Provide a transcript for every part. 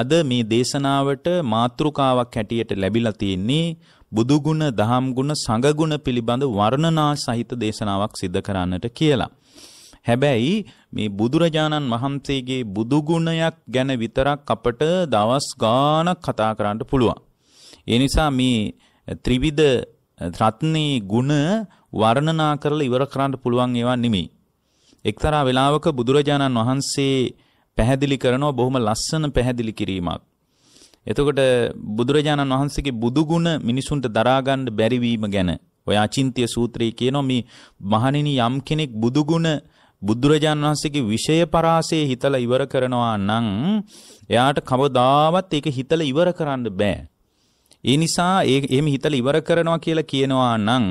අද මේ දේශනාවට මාතෘකාවක් හැටියට ලැබිලා තියෙන්නේ බුදුගුණ දහම්ගුණ සඟගුණ පිළිබඳ වර්ණනා සහිත දේශනාවක් සිද්ධ කරන්නට කියලා. හැබැයි මේ බුදුරජාණන් වහන්සේගේ බුදුගුණයක් ගැන විතරක් අපට දවස් ගාණක් කතා කරන්න පුළුවන්. ඒ නිසා මේ ත්‍රිවිධ රත්නේ ගුණ වර්ණනා කරලා ඉවර කරන්න පුළුවන් ඒවා නෙමෙයි. එක්තරා වෙලාවක බුදුරජාණන් වහන්සේ පැහැදිලි කරනවා බොහොම ලස්සන පැහැදිලි කිරීමක්. එතකොට බුදුරජාණන් වහන්සේගේ බුදුගුණ මිනිසුන්ට දරාගන්න බැරිවීම ගැන ඔය අචින්ත්‍ය සූත්‍රයේ කියනවා මේ මහණෙනි යම් කෙනෙක් බුදුගුණ බුදුරජාණන් වහන්සේගේ විෂය පරාසයේ හිතලා ඉවර කරනවා නම් එයාට කවදාවත් ඒක හිතලා ඉවර කරන්න බෑ. ඒ නිසා ඒ එහෙම හිතලා ඉවර කරනවා කියලා කියනවා නම්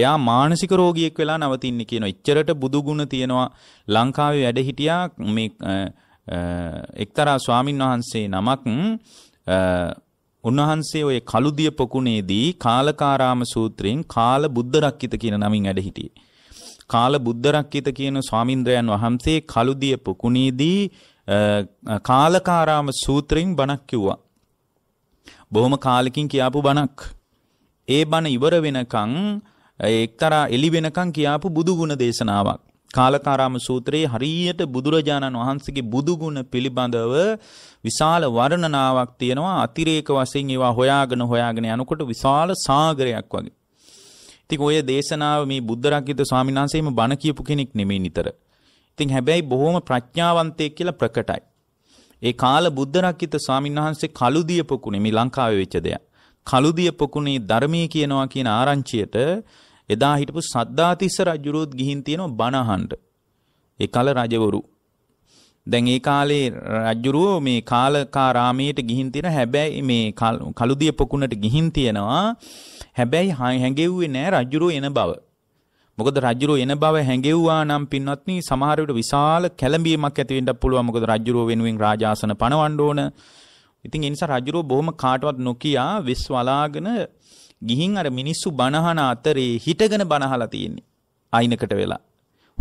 එයා මානසික රෝගියෙක් වෙලා නවතින්නේ කියනවා. එච්චරට බුදුගුණ තියෙනවා. ලංකාවේ වැඩ හිටියා මේ එක්තරා ස්වාමින් වහන්සේ නමක් උන්වහන්සේ ඔය කළුදිය පොකුණේදී කාලකාරාම සූත්‍රයෙන් කාල බුද්ධ රක්කිත කියන නමින් වැඩ හිටියේ. කාල බුද්ධ රක්කිත කියන ස්වාමින්ද්‍රයන් වහන්සේ කළුදිය පොකුණේදී කාලකාරාම සූත්‍රයෙන් බණක් කිව්වා. බොහොම කාලෙකින් කියාපු බණක්. ඒ බණ ඉවර වෙනකන් එක්තරා එළි වෙනකන් කියාපු බුදු ගුණ දේශනාවක්. කාලකාරාම සූත්‍රයේ හරියට බුදුරජාණන් වහන්සේගේ බුදුගුණ පිළිබඳව විශාල වර්ණනාවක් තියෙනවා අතිරේක වශයෙන් ඒවා හොයාගෙන හොයාගෙන යනකොට විශාල සාගරයක් වගේ. ඉතින් ඔය දේශනාව මේ බුද්ධ රක්කිත ස්වාමීන් වහන්සේම බණ කියපු කෙනෙක් නෙමෙයි නිතර. ඉතින් හැබැයි බොහොම ප්‍රඥාවන්තයෙක් කියලා ප්‍රකටයි. ඒ කාල බුද්ධ රක්කිත ස්වාමීන් වහන්සේ කළුදිය පොකුණේ මේ ලංකාවේ වෙච්ච දෙයක්. කළුදිය පොකුණේ ධර්මයේ කියනවා කියන ආරංචියට එදා හිටපු සද්දාතිස්ස රජුරුවත් ගිහින් තියෙනවා බණ අහන්න. ඒ කල රජවරු. දැන් ඒ කාලේ රජුරුව මේ කාලකාරාමයට ගිහින් තියෙන හැබැයි මේ කළුදිය පොකුණට ගිහින් තියෙනවා. හැබැයි හැඟෙව්වේ නෑ රජුරුව එන බව. මොකද රජුරුව එන බව හැඟෙව්වා නම් පින්වත්නි සමහර විට විශාල කැළඹීමක් ඇති වෙන්නත් පුළුවන්. මොකද රජුරුව වෙනුවෙන් රාජාසන පනවන්න ඕන. ඉතින් ඒ නිසා රජුරුව බොහොම කාටවත් නොකිය විශ්වලාගෙන ගිහින් අර මිනිස්සු බණහන අතරේ හිටගෙන බණහලා තියෙන්නේ. අයිනකට වෙලා.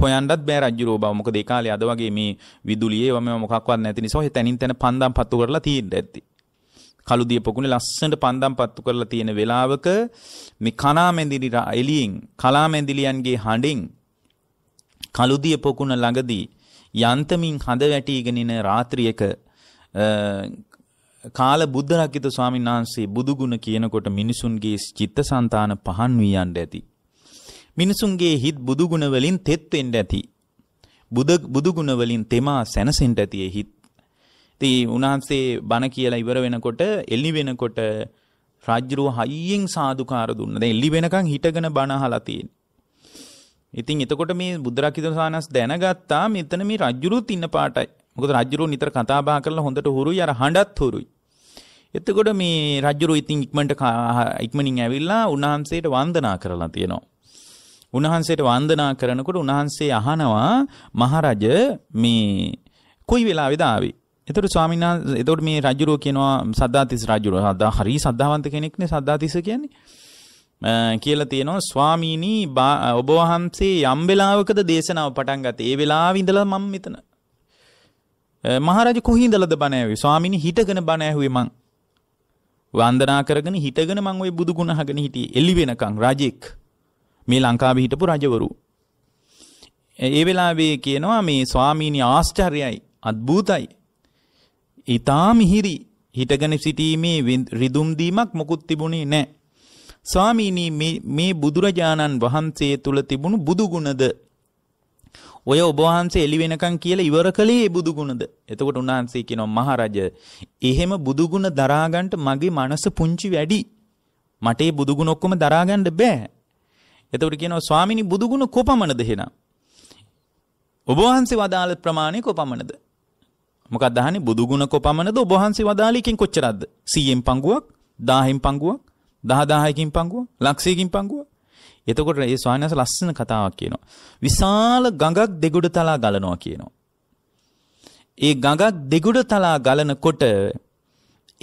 හොයන්නත් බෑ රජුරෝ බව. මොකද ඒ කාලේ අද වගේ මේ විදුලියේ වම මොකක්වත් නැති නිසා ඔය තනින් තන පන්දම් පත්තු කරලා තියෙන්න ඇති. කළුදිය පොකුණේ ලස්සනට පන්දම් පත්තු කරලා තියෙන වෙලාවක මේ කනාමැඳිලි එළියෙන් කලාමැඳිලියන්ගේ හඬින් කළුදිය පොකුණ ළඟදී යන්තමින් හඳ වැටීගෙන ඉන රාත්‍රියක කාල බුද්ධරක්කිත ස්වාමීන් වහන්සේ බුදුගුණ කියනකොට මිනිසුන්ගේ චිත්තසංතාන පහන් වී යන්න ඇති. මිනිසුන්ගේ හිත් බුදුගුණ වලින් තෙත් වෙන්න ඇති. බුදු බුදුගුණ වලින් තෙමා සැනසෙන්න ඇති හිත්. ඉතින් උන්වහන්සේ බණ කියලා ඉවර වෙනකොට එළි වෙනකොට රාජ්‍යරුව හයියෙන් සාදුකාර දුන්න. දැන් එළි වෙනකන් හිටගෙන බණ අහලා තියෙන. ඉතින් එතකොට මේ බුද්ධරක්කිත සානස් දැනගත්තා මෙතන මේ රාජ්‍යරුත් ඉන්න පාටයි. මොකද රාජ්‍යරුව නිතර කතා බහ කරලා හොඳට හුරුයි අර හඬත් හුරුයි. එතකොට මේ රජුරු ඉතින් ඉක්මනට ඉක්මනින් ඇවිල්ලා උන්වහන්සේට වන්දනා කරලා තියෙනවා. උන්වහන්සේට වන්දනා කරනකොට උන්වහන්සේ අහනවා මහරජ මේ කොයි වෙලාවේද ආවේ? එතකොට ස්වාමීන් වහන්සේ එතකොට මේ රජුරෝ කියනවා සද්දාතිස් රජුරෝ සද්දා හරි සද්ධාවන්ත කෙනෙක්නේ සද්දාතිස් කියන්නේ. කියලා තියෙනවා ස්වාමීනි ඔබ වහන්සේ යම් වෙලාවකද දේශනාව පටන් ගත්තේ. ඒ වෙලාවේ ඉඳලා මම මෙතන. මහරජ කොහේ ඉඳලාද බණ ඇහුවේ? ස්වාමීනි හිටගෙන බණ ඇහුවේ මං. වන්දනා කරගෙන හිතගෙන මං ওই බුදු ගුණ අහගෙන හිටියේ එළි වෙනකන් රජෙක් මේ ලංකාවේ හිටපු රජවරු ඒ වෙලාවේ කියනවා මේ ස්වාමීනි ආශ්චර්යයි අද්භූතයි ඊතා මිහිරි හිටගෙන සිටීමේ රිදුම් දීමක් මොකුත් තිබුණේ නැහැ ස්වාමීනි මේ බුදුරජාණන් වහන්සේ තුල තිබුණු බුදු ගුණද ඔය ඔබ වහන්සේ එළි වෙනකන් කියලා ඉවර කළේ ඒ බුදු ගුණද? එතකොට උන්වහන්සේ කියනවා මහරජ, එහෙම බුදු ගුණ දරාගන්න මගේ මනස පුංචි වැඩි. මට ඒ බුදු ගුණ ඔක්කොම දරාගන්න බෑ. එතකොට කියනවා ස්වාමිනි බුදු ගුණ කොපමණද එහෙනම්? ඔබ වහන්සේ වදාළ ප්‍රමාණය කොපමණද? මොකක්ද අහන්නේ බුදු ගුණ කොපමණද ඔබ වහන්සේ වදාළේකින් කොච්චරක්ද 100න් පංගුවක් 1000න් පංගුවක් 10000කින් පංගුවක් ලක්ෂයකින් පංගුවක් එතකොට ඒ ස්වාමීන් වහන්සේ ලස්සන කතාවක් කියනවා. විශාල ගඟක් දෙගොඩ තලා ගලනවා කියනවා. ඒ ගඟක් දෙගොඩ තලා ගලනකොට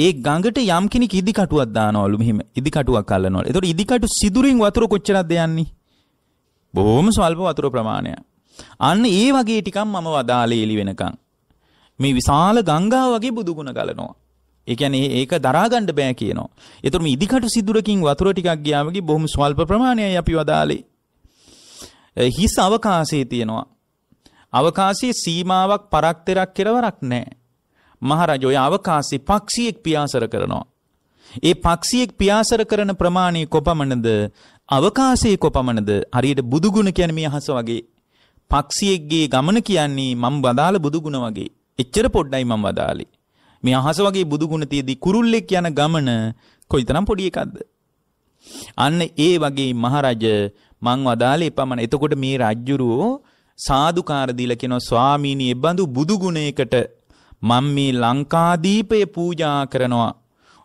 ඒ ගඟට යම් කෙනෙක් ඉදිකටුවක් දානවලු මෙහිම ඉදිකටුවක් අල්ලනවලු. එතකොට ඉදිකටු සිදුරින් වතුර කොච්චරක්ද යන්නේ? බොහොම ස්වල්ප වතුර ප්‍රමාණයක්. අන්න ඒ වගේ ටිකක් මම වදාලේ එලි වෙනකන්. මේ විශාල ගංගාව වගේ බුදුගුණ ගලනවා. ඒ කියන්නේ ඒක දරා ගන්න බෑ කියනවා. ඒතර මේ ඉදිකටු සිදුරකින් වතුර ටිකක් ගියාමගේ බොහොම ස්වල්ප ප්‍රමාණයයි අපි වදාලේ. හිස් අවකාශයේ තියෙනවා. අවකාශයේ සීමාවක් පරක්තරක් කෙරවරක් නැහැ. මහරජා ඔය අවකාශයේ පක්ෂියෙක් පියාසර කරනවා. ඒ පක්ෂියෙක් පියාසර කරන ප්‍රමාණය කොපමණද? අවකාශයේ කොපමණද? හරියට බුදුගුණ කියන්නේ මේ අහස වගේ. පක්ෂියෙක්ගේ ගමන කියන්නේ මම වදාළ බුදුගුණ වගේ. එච්චර පොඩ්ඩයි මම වදාලේ. මේ අහස වගේ බුදුගුණ තියදී කුරුල්ලෙක් යන ගමන කොයිතරම් පොඩි එකක්ද? අන්න ඒ වගේ මහරජ මං වදාලේ එපමණ. එතකොට මේ රජ්ජුරුවෝ සාදුකාර දීලා කියනවා ස්වාමීනි එබඳු බුදුගුණයකට මම මේ ලංකාදීපය පූජා කරනවා.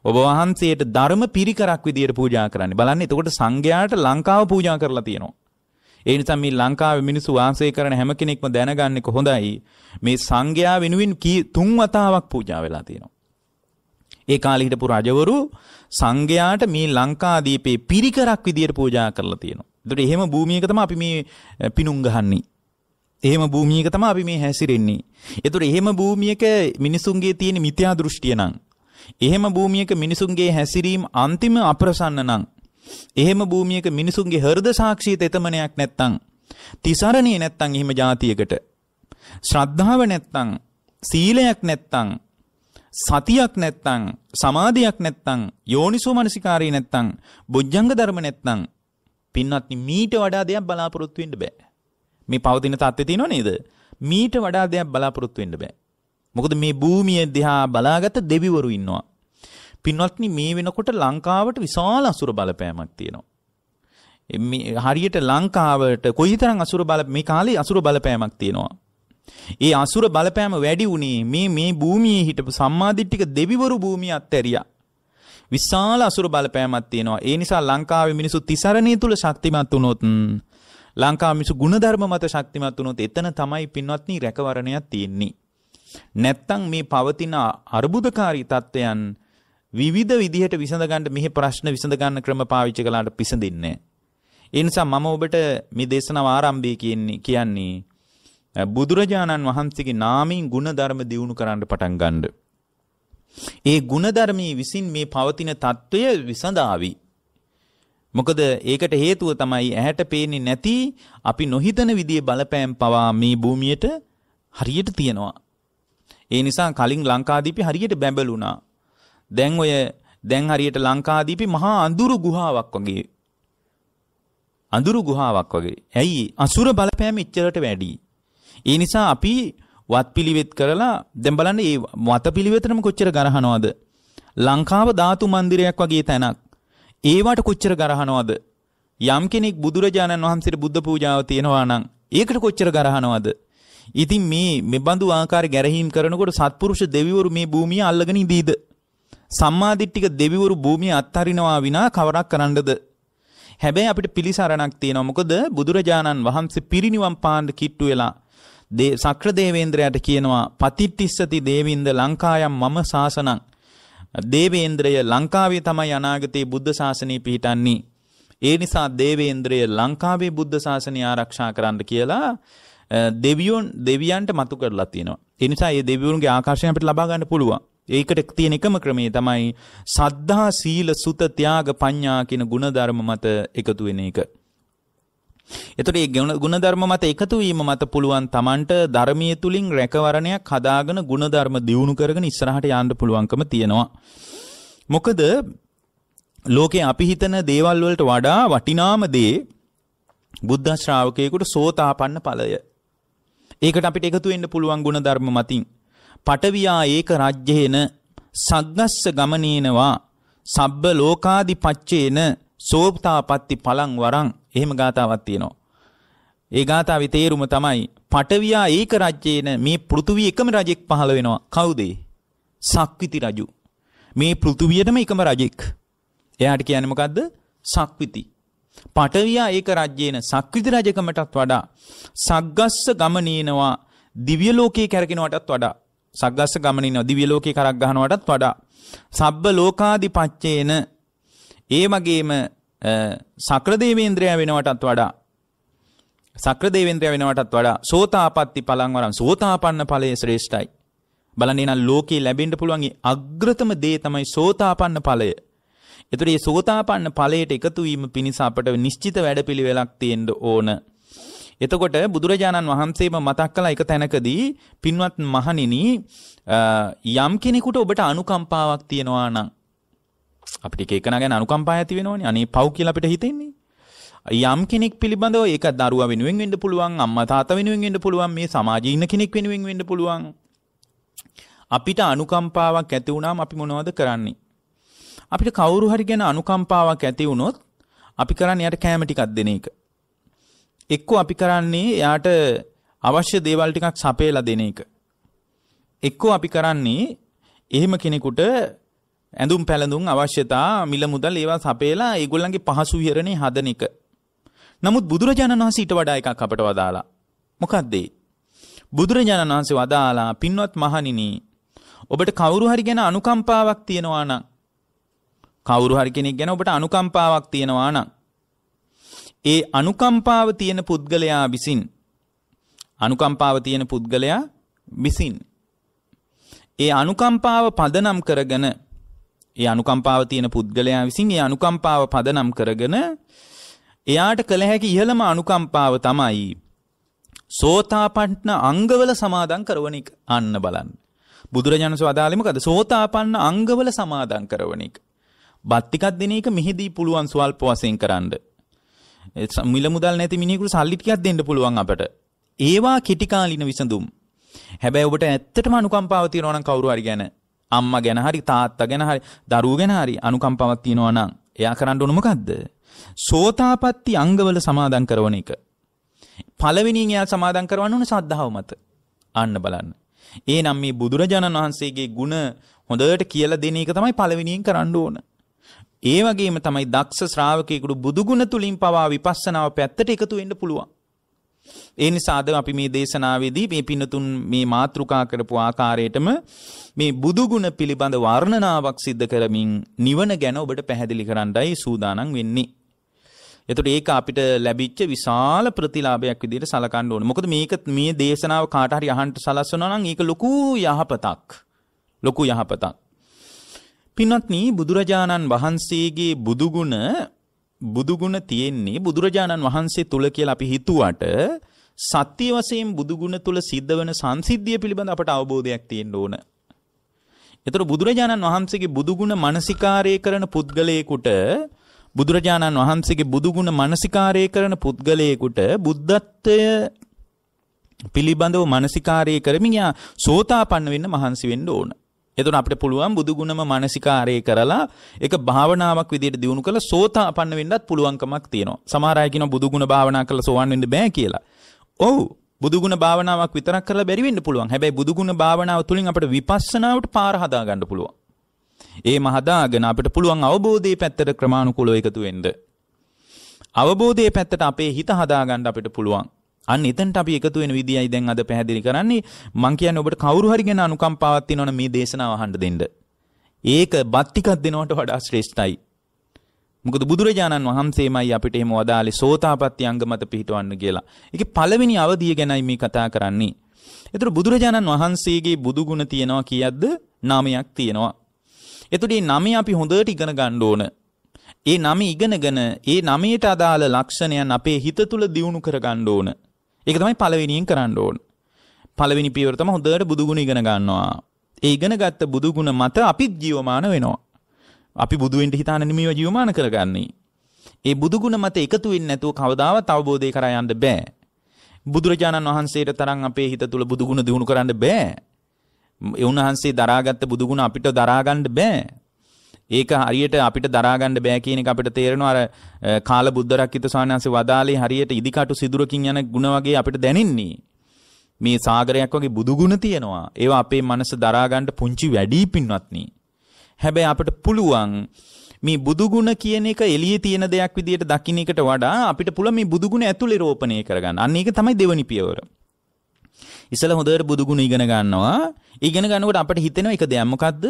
ඔබ වහන්සේට ධර්ම පිරිකරක් විදියට පූජා කරන්නේ. බලන්න එතකොට සංඝයාට ලංකාව පූජා කරලා තියෙනවා. ඒ නිසා මේ ලංකාවේ මිනිස්සු වාසය කරන හැම කෙනෙක්ම දැනගන්නේ කොහොඳයි මේ සංඝයා වෙනුවෙන් තුන් වතාවක් පූජා වෙලා තියෙනවා. ඒ කාලේ හිටපු රජවරු සංඝයාට මේ ලංකාදීපේ පිරිකරක් විදියට පූජා කරලා තියෙනවා. ඒතකොට එහෙම භූමියක තමයි අපි මේ පිණුම් ගහන්නේ. එහෙම භූමියක තමයි අපි මේ හැසිරෙන්නේ. ඒතකොට එහෙම භූමියක මිනිසුන්ගේ තියෙන මිත්‍යා දෘෂ්ටිය නම් එහෙම භූමියක මිනිසුන්ගේ හැසිරීම අන්තිම අප්‍රසන්න නම් එහෙම භූමියක මිනිසුන්ගේ හෘද සාක්ෂියට එතමනයක් නැත්තම් තිසරණිය නැත්තම් එහෙම જાතියකට ශ්‍රද්ධාව නැත්තම් සීලයක් නැත්තම් සතියක් නැත්තම් සමාධියක් නැත්තම් යෝනිසෝ මනසිකාරී නැත්තම් බොජ්ජංග ධර්ම නැත්තම් පින්වත්නි මීට වඩා දෙයක් බලාපොරොත්තු වෙන්න බෑ මේ පවතින தත්ත්වය තියෙනව නේද මීට වඩා දෙයක් බලාපොරොත්තු වෙන්න බෑ මොකද මේ භූමිය දිහා බලාගත දෙවිවරු ඉන්නවා පින්වත්නි මේ වෙනකොට ලංකාවට විශාල අසුර බලපෑමක් තියෙනවා. හරියට ලංකාවට කොයිතරම් අසුර බල මේ කාලේ අසුර බලපෑමක් තියෙනවා. ඒ අසුර බලපෑම වැඩි වුණේ මේ මේ භූමියේ හිටපු සම්මාදිට්ඨික දෙවිවරු භූමිය අත්හැරියා. විශාල අසුර බලපෑමක් තියෙනවා. ඒ නිසා ලංකාවේ මිනිසු තිසරණිය තුල ශක්තිමත් වුණොත් ලංකාව මිනිසු ಗುಣධර්ම මත ශක්තිමත් වුණොත් එතන තමයි පින්වත්නි රැකවරණයක් තියෙන්නේ. නැත්තම් මේ පවතින අර්බුදකාරී තත්ත්වයන් විවිධ විදිහට විසඳගන්න මෙහි ප්‍රශ්න විසඳගන්න ක්‍රම පාවිච්චි කළාට පිසඳින්නේ ඒ නිසා මම ඔබට මේ දේශනාව ආරම්භය කියන්නේ කියන්නේ බුදුරජාණන් වහන්සේගේ නාමයෙන් ಗುಣධර්ම දියුණු කරන්න පටන් ගන්න. ඒ ಗುಣධර්මයේ විසින් මේ පවතින తত্ত্বය විසඳාවි. මොකද ඒකට හේතුව තමයි ඇහැට පේන්නේ නැති අපි නොහිතන විදිහේ බලපෑම් පවා මේ භූමියට හරියට තියෙනවා. ඒ නිසා කලින් ලංකාදීපේ හරියට බැඹලුණා. දැන් ඔය දැන් හරියට ලංකාදීපි මහා අඳුරු ගුහාවක් වගේ. අඳුරු ගුහාවක් වගේ. ඇයි අසුර බලපෑම ඉච්චරට වැඩි. ඒ නිසා අපි වත්පිළිවෙත් කරලා දැන් බලන්න මේ වතපිළිවෙතනම කොච්චර ගරහනවද? ලංකාව ධාතු මන්දිරයක් වගේ තැනක්. ඒවට කොච්චර ගරහනවද? යම් කෙනෙක් බුදුරජාණන් වහන්සේට බුද්ධ පූජාව තියනවා නම් ඒකට කොච්චර ගරහනවද? ඉතින් මේ මෙබඳු ආකාර ගැරහීම් කරනකොට සත්පුරුෂ දෙවිවරු මේ භූමිය අල්ලගෙන ඉඳීද? සම්මාදිට්ඨික දෙවිවරු භූමිය අත්හරිනවා විනා කවරක් කරන්නද? හැබැයි අපිට පිළිසරණක් තියෙනවා. මොකද බුදුරජාණන් වහන්සේ පිරිණිවන් පාන්න කිට්ටු වෙලා දේ සක්‍ර දේවේන්ද්‍රයාට කියනවා පතිට්ටිස්සති දේවින්ද ලංකායම් මම සාසනං දේවේන්ද්‍රය ලංකාවේ තමයි අනාගතයේ බුද්ධ ශාසනය පිහිටන්නේ. ඒ නිසා දේවේන්ද්‍රය ලංකාවේ බුද්ධ ශාසනය ආරක්ෂා කරන්න කියලා දෙවියොන් දෙවියන්ට මතු කරලා තියෙනවා. ඒ නිසා මේ දෙවිවරුන්ගේ ආකර්ෂණය අපිට ලබා ගන්න පුළුවන්. ඒකට තියෙන එකම ක්‍රමේ තමයි සද්ධා සීල සුත ත්‍යාග පඤ්ඤා කියන ಗುಣධර්ම මත එකතු වෙන එක. එතකොට මේ ಗುಣධර්ම මත එකතු වීම මත පුළුවන් Tamanට ධර්මයේ තුලින් රැකවරණයක් හදාගෙන ಗುಣධර්ම දියුණු කරගෙන ඉස්සරහට යන්න පුළුවන්කම තියෙනවා. මොකද ලෝකේ අපි හිතන දේවල් වලට වඩා වටිනාම දේ බුද්ධ ශ්‍රාවකයෙකුට සෝතාපන්න ඵලය. ඒකට අපිට එකතු වෙන්න පුළුවන් ಗುಣධර්ම මතින්. පටවියා ඒක රජ්‍යේන සග්ගස්ස ගමනේනවා සබ්බ ලෝකාදි පච්චේන සෝප්තාපත්ති පලං වරං එහෙම ගාතාවක් තියෙනවා. ඒ ගාතාවේ තේරුම තමයි පටවියා ඒක රජ්‍යේන මේ පෘථුවි එකම රජෙක් පහළ වෙනවා. කවුද? සක්විති රජු. මේ පෘථුවියටම එකම රජෙක්. එයාට කියන්නේ මොකද්ද? සක්විති. පටවියා ඒක රජ්‍යේන සක්විති රජකමටත් වඩා සග්ගස්ස ගමනේනවා දිව්‍ය ලෝකයේ කැරකෙනවටත් වඩා සග්ගස්ස ගමනිනවා දිව්‍ය ලෝකේ කරක් ගන්නවටත් වඩා සබ්බ ලෝකාදි පච්චේන ඒ වගේම සක්‍ර දේවේන්ද්‍රයා වෙනවටත් වඩා සක්‍ර දේවේන්ද්‍රයා වෙනවටත් වඩා සෝතාපට්ටි පලං වරන් සෝතාපන්න ඵලයේ ශ්‍රේෂ්ඨයි බලන්න එන ලෝකේ ලැබෙන්න පුළුවන් අග්‍රතම දේ තමයි සෝතාපන්න ඵලය. ඒතර මේ සෝතාපන්න ඵලයට එකතු වීම පිණිස අපට නිශ්චිත වැඩපිළිවෙලක් තියෙන්න ඕන. එතකොට බුදුරජාණන් වහන්සේම මතක් කළ එක තැනකදී පින්වත් මහණෙනි යම් කෙනෙකුට ඔබට අනුකම්පාවක් තියෙනවා නම් අපිට එක එකනා ගැන අනුකම්පාවක් ඇති වෙනෝනේ අනේ පව් කියලා අපිට හිතෙන්නේ යම් කෙනෙක් පිළිබඳව ඒක දරුවා වෙනුවෙන් වෙන්න පුළුවන් අම්මා තාත්තා වෙනුවෙන් වෙන්න පුළුවන් මේ සමාජයේ ඉන්න කෙනෙක් වෙනුවෙන් වෙන්න පුළුවන් අපිට අනුකම්පාවක් ඇති වුණාම අපි මොනවද කරන්නේ අපිට කවුරු හරි ගැන අනුකම්පාවක් ඇති වුණොත් අපි කරන්නේ යට කෑම ටිකක් දෙන එක එක්කෝ අපි කරන්නේ එයාට අවශ්‍ය දේවල් ටිකක් සපයලා දෙන එක. එක්කෝ අපි කරන්නේ එහෙම කෙනෙකුට ඇඳුම් පැළඳුම් අවශ්‍යතා මිල මුදල් ඒවා සපයලා ඒගොල්ලන්ගේ පහසු විහරණේ හදන එක. නමුත් බුදුරජාණන් වහන්සේ ඊට වඩා එකක් අපට වදාලා. මොකක්ද බුදුරජාණන් වහන්සේ වදාලා පින්වත් මහණෙනි ඔබට කවුරු හරි ගැන අනුකම්පාවක් තියෙනවා නම් කවුරු හරි කෙනෙක් ගැන ඔබට අනුකම්පාවක් තියෙනවා නම් ඒ අනුකම්පාව තියෙන පුද්ගලයා විසින් අනුකම්පාව තියෙන පුද්ගලයා විසින් ඒ අනුකම්පාව පදනම් කරගෙන ඒ අනුකම්පාව තියෙන පුද්ගලයා විසින් ඒ අනුකම්පාව පදනම් කරගෙන එයාට කළ හැකි ඉහළම අනුකම්පාව තමයි සෝතාපන්න අංගවල සමාදන් කරවන එක අන්න බලන්න. බුදුරජාණන් වදාළේ මොකද? සෝතාපන්න අංගවල සමාදන් කරවන එක. බත් ටිකක් දෙන එක මිහිදී පුළුවන් සුවල්ප වශයෙන් කරන්නේ මිල මුදල් නැති මිනිහෙකුට සල්ලි ටිකක් දෙන්න පුළුවන් අපට. ඒවා කෙටි කාලින විසඳුම්. හැබැයි ඔබට ඇත්තටම අනුකම්පාව තියෙනවා නම් කවුරු හරි ගැන අම්මා ගැන හරි තාත්තා ගැන හරි දරුවෝ ගැන හරි අනුකම්පාවක් තියෙනවා නම් එයා කරන්න ඕන මොකද්ද? සෝතාපට්ටි අංගවල සමාදන් කරන එක. පළවෙනියෙන් එයා සමාදන් කරවන්න ඕන සද්ධාව මත. අන්න බලන්න. එනම් මේ බුදුරජාණන් වහන්සේගේ ගුණ හොඳට කියලා දෙන එක තමයි පළවෙනියෙන් කරන්න ඕන. ඒ වගේම තමයි දක්ෂ ශ්‍රාවකයෙකුට බුදුගුණ තුලින් පවා විපස්සනාව පැත්තට එකතු වෙන්න පුළුවන්. ඒ නිසාද අපි මේ දේශනාවේදී මේ පින්නතුන් මේ මාතෘකා කරපු ආකාරයටම මේ බුදුගුණ පිළිබඳ වර්ණනාවක් සිද්ධ කරමින් නිවන ගැන ඔබට පැහැදිලි කරන්නයි සූදානම් වෙන්නේ. එතකොට ඒක අපිට ලැබිච්ච විශාල ප්‍රතිලාභයක් විදිහට සලකන්න ඕනේ. මොකද මේක මේ දේශනාව කාට හරි අහන්න සලස්වනවා නම් ඒක ලොකු යහපතක්. ලොකු යහපතක්. පින්වත්නි බුදුරජාණන් වහන්සේගේ බුදුගුණ බුදුගුණ තියෙන්නේ බුදුරජාණන් වහන්සේ තුල කියලා අපි හිතුවට සත්‍ය වශයෙන් බුදුගුණ තුල සිද්ධ වෙන සංසිද්ධිය පිළිබඳ අපට අවබෝධයක් තියෙන්න ඕන. ඒතර බුදුරජාණන් වහන්සේගේ බුදුගුණ මානසිකාරය කරන පුද්ගලයෙකුට බුදුරජාණන් වහන්සේගේ බුදුගුණ මානසිකාරය කරන පුද්ගලයෙකුට බුද්ධත්වය පිළිබඳව මානසිකාරය කරමින් යා සෝතාපන්න වෙන්න මහන්සි වෙන්න ඕන. එතුන අපිට පුළුවන් බුදු ගුණම මානසිකාරය කරලා ඒක භාවනාවක් විදිහට දියුණු කරලා සෝතාපන්න වෙන්නත් පුළුවන්කමක් තියෙනවා. සමහර අය කියනවා බුදු ගුණ භාවනා කරලා සෝවන් වෙන්න බෑ කියලා. ඔව් බුදු ගුණ භාවනාවක් විතරක් කරලා බැරි වෙන්න පුළුවන්. හැබැයි බුදු ගුණ භාවනාව තුලින් අපිට විපස්සනාවට පාර හදා ගන්න පුළුවන්. ඒ මහදාගෙන අපිට පුළුවන් අවබෝධයේ පැත්තට ක්‍රමානුකූලව එකතු වෙන්න. අවබෝධයේ පැත්තට අපේ හිත හදාගන්න අපිට පුළුවන්. අන්න එතනට අපි එකතු වෙන විදියයි දැන් අද පැහැදිලි කරන්නේ මං කියන්නේ ඔබට කවුරු හරි ගැන අනුකම්පාවක් තියෙනවනම් මේ දේශනාව අහන්න දෙන්න. ඒක බත් ටිකක් දෙනවට වඩා ශ්‍රේෂ්ඨයි. මොකද බුදුරජාණන් වහන්සේමයි අපිට එහෙම වදාලේ සෝතාපට්ටි අංගමත පිහිටවන්න කියලා. ඒකේ පළවෙනි අවධිය ගැනයි මේ කතා කරන්නේ. ඒතර බුදුරජාණන් වහන්සේගේ බුදු ගුණ තියනවා කියද්ද නාමයක් තියනවා. ඒතර මේ නමේ අපි හොඳට ඉගෙන ගන්න ඕන. ඒ නම ඉගෙනගෙන ඒ නමයට අදාළ ලක්ෂණයන් අපේ හිත තුළ දියුණු කර ගන්න ඕන. ඒක තමයි පළවෙනියෙන් කරන්න ඕන. පළවෙනි පියවර තමයි හොඳට බුදුගුණ ඉගෙන ගන්නවා. ඒ ඉගෙන ගත්ත බුදුගුණ මත අපිත් ජීවමාන වෙනවා. අපි බුදු වෙන්න හිතාන නෙමෙයිව ජීවමාන කරගන්නේ. ඒ බුදුගුණ මත එකතු වෙන්නේ නැතුව කවදාවත් අවබෝධය කරා යන්න බෑ. බුදුරජාණන් වහන්සේට තරම් අපේ හිත තුල බුදුගුණ දිනු කරන්න බෑ. ඒ උන්වහන්සේ දරාගත්ත බුදුගුණ අපිට දරා ගන්න බෑ. ඒක හරියට අපිට දරාගන්න බෑ කියන එක අපිට තේරෙනවා අර කාල බුද්ධරක්කිත ස්වාමීන් වදාලේ හරියට ඉදිකටු සිදුරකින් යන ಗುಣ වගේ අපිට දැනෙන්නේ. මේ සාගරයක් වගේ බුදු ගුණ තියෙනවා. ඒවා අපේ මනස දරාගන්න පුංචි වැඩි පින්වත්නි. හැබැයි අපිට පුළුවන් මේ බුදුගුණ කියන එක එළියේ තියෙන දෙයක් විදිහට දකින්න එකට වඩා අපිට පුළුවන් මේ බුදුගුණ ඇතුලේ රෝපණය කරගන්න. අන්න ඒක තමයි දෙවනි පියවර. ඉසල හොඳට බුදුගුණ ඉගෙන ගන්නවා. ඉගෙන ගන්නකොට අපිට හිතෙනවා එක දෙයක් මොකද්ද?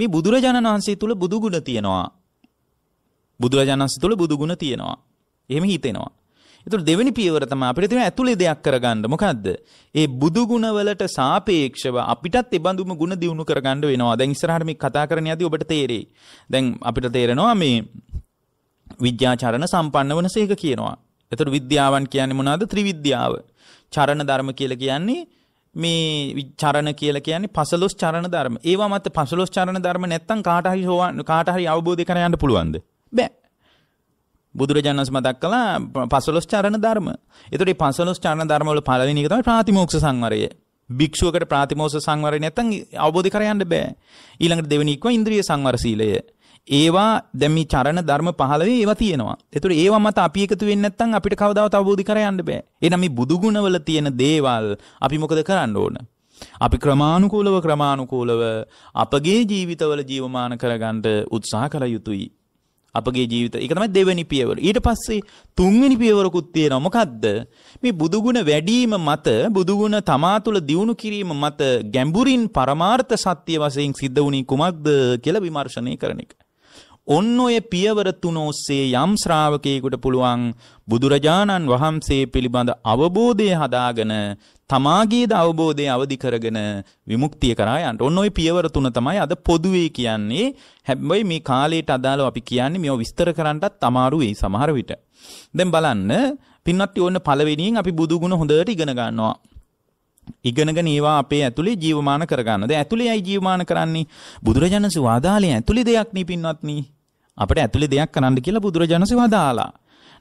මේ බුදුරජාණන් වහන්සේ තුල බුදු ගුණ තියෙනවා. බුදුරජාණන් වහන්සේ තුල බුදු ගුණ තියෙනවා. එහෙම හිතෙනවා. ඒතර දෙවෙනි පියවර තමයි අපිට තියෙන ඇතුලේ දෙයක් කරගන්න. මොකද්ද? ඒ බුදු ගුණවලට සාපේක්ෂව අපිටත් ඒ බඳුම ගුණ දියුණු කරගන්න වෙනවා. දැන් ඉස්සරහට මේ කතා කරන්න යදී ඔබට තේරෙයි. දැන් අපිට තේරෙනවා මේ විද්‍යාචරණ සම්පන්න වනසේක කියනවා. එතකොට විද්‍යාවන් කියන්නේ මොනවද? ත්‍රිවිද්‍යාව. චරණ ධර්ම කියලා කියන්නේ මේ චරණ කියලා කියන්නේ 15 චරණ ධර්ම. ඒවා මත 15 චරණ ධර්ම නැත්තම් කාට හරි හොවන්න කාට හරි අවබෝධය කර යන්න පුළුවන්ද? බෑ. බුදුරජාණන් වහන්සේ මතක් කළා 15 චරණ ධර්ම. ඒතකොට මේ 15 චරණ ධර්ම වල පළවෙනි එක තමයි ප්‍රාතිමෝක්ෂ සංවරය. භික්ෂුවකට ප්‍රාතිමෝක්ෂ සංවරය නැත්තම් අවබෝධ කර යන්න බෑ. ඊළඟට දෙවෙනි එක ඉන්ද්‍රිය සංවර සීලය. ඒවා දැන් මේ චරණ ධර්ම 15 ඒවා තියෙනවා. ඒතර ඒවා මත අපි එකතු වෙන්නේ නැත්නම් අපිට කවදාවත් අවබෝධ කර යන්න බෑ. එහෙනම් මේ බුදු ගුණවල තියෙන දේවල් අපි මොකද කරන්න ඕන? අපි ක්‍රමානුකූලව ක්‍රමානුකූලව අපගේ ජීවිතවල ජීවමාන කරගන්න උත්සාහ කළ යුතුයි. අපගේ ජීවිත ඒක තමයි දෙවෙනි පියවර. ඊට පස්සේ තුන්වෙනි පියවරකුත් තියෙනවා. මොකද්ද? මේ බුදුගුණ වැඩිම මත බුදුගුණ තමා තුළ දියුණු කිරීම මත ගැඹුරින් පරමාර්ථ සත්‍ය වශයෙන් සිද්ධ වුණේ කුමක්ද කියලා විමර්ශනය කරන එක. ඔන්න ඔය පියවර තුන ඔස්සේ යම් ශ්‍රාවකයෙකුට පුළුවන් බුදුරජාණන් වහන්සේ පිළිබඳ අවබෝධය හදාගෙන තමාගේ ද අවබෝධය අවදි කරගෙන විමුක්තිය කරා යන්න. ඔන්න ඔය පියවර තුන තමයි අද පොදුවේ කියන්නේ. හැබැයි මේ කාලයට අදාළව අපි කියන්නේ මේව විස්තර කරන්නත් අමාරු වෙයි සමහර විට. දැන් බලන්න පින්වත්ටි ඔන්න පළවෙනියෙන් අපි බුදු ගුණ හොඳට ඉගෙන ගන්නවා. ඉගෙනගෙන ඒවා අපේ ඇතුලේ ජීවමාන කරගන්න. දැන් ඇතුලේයි ජීවමාන කරන්නේ බුදුරජාණන්සේ වදාළේ ඇතුලේ දෙයක් නේ පින්වත්නි. අපිට ඇතුලේ දෙයක් කරන්න කියලා බුදුරජාණන්සේ වදාලා.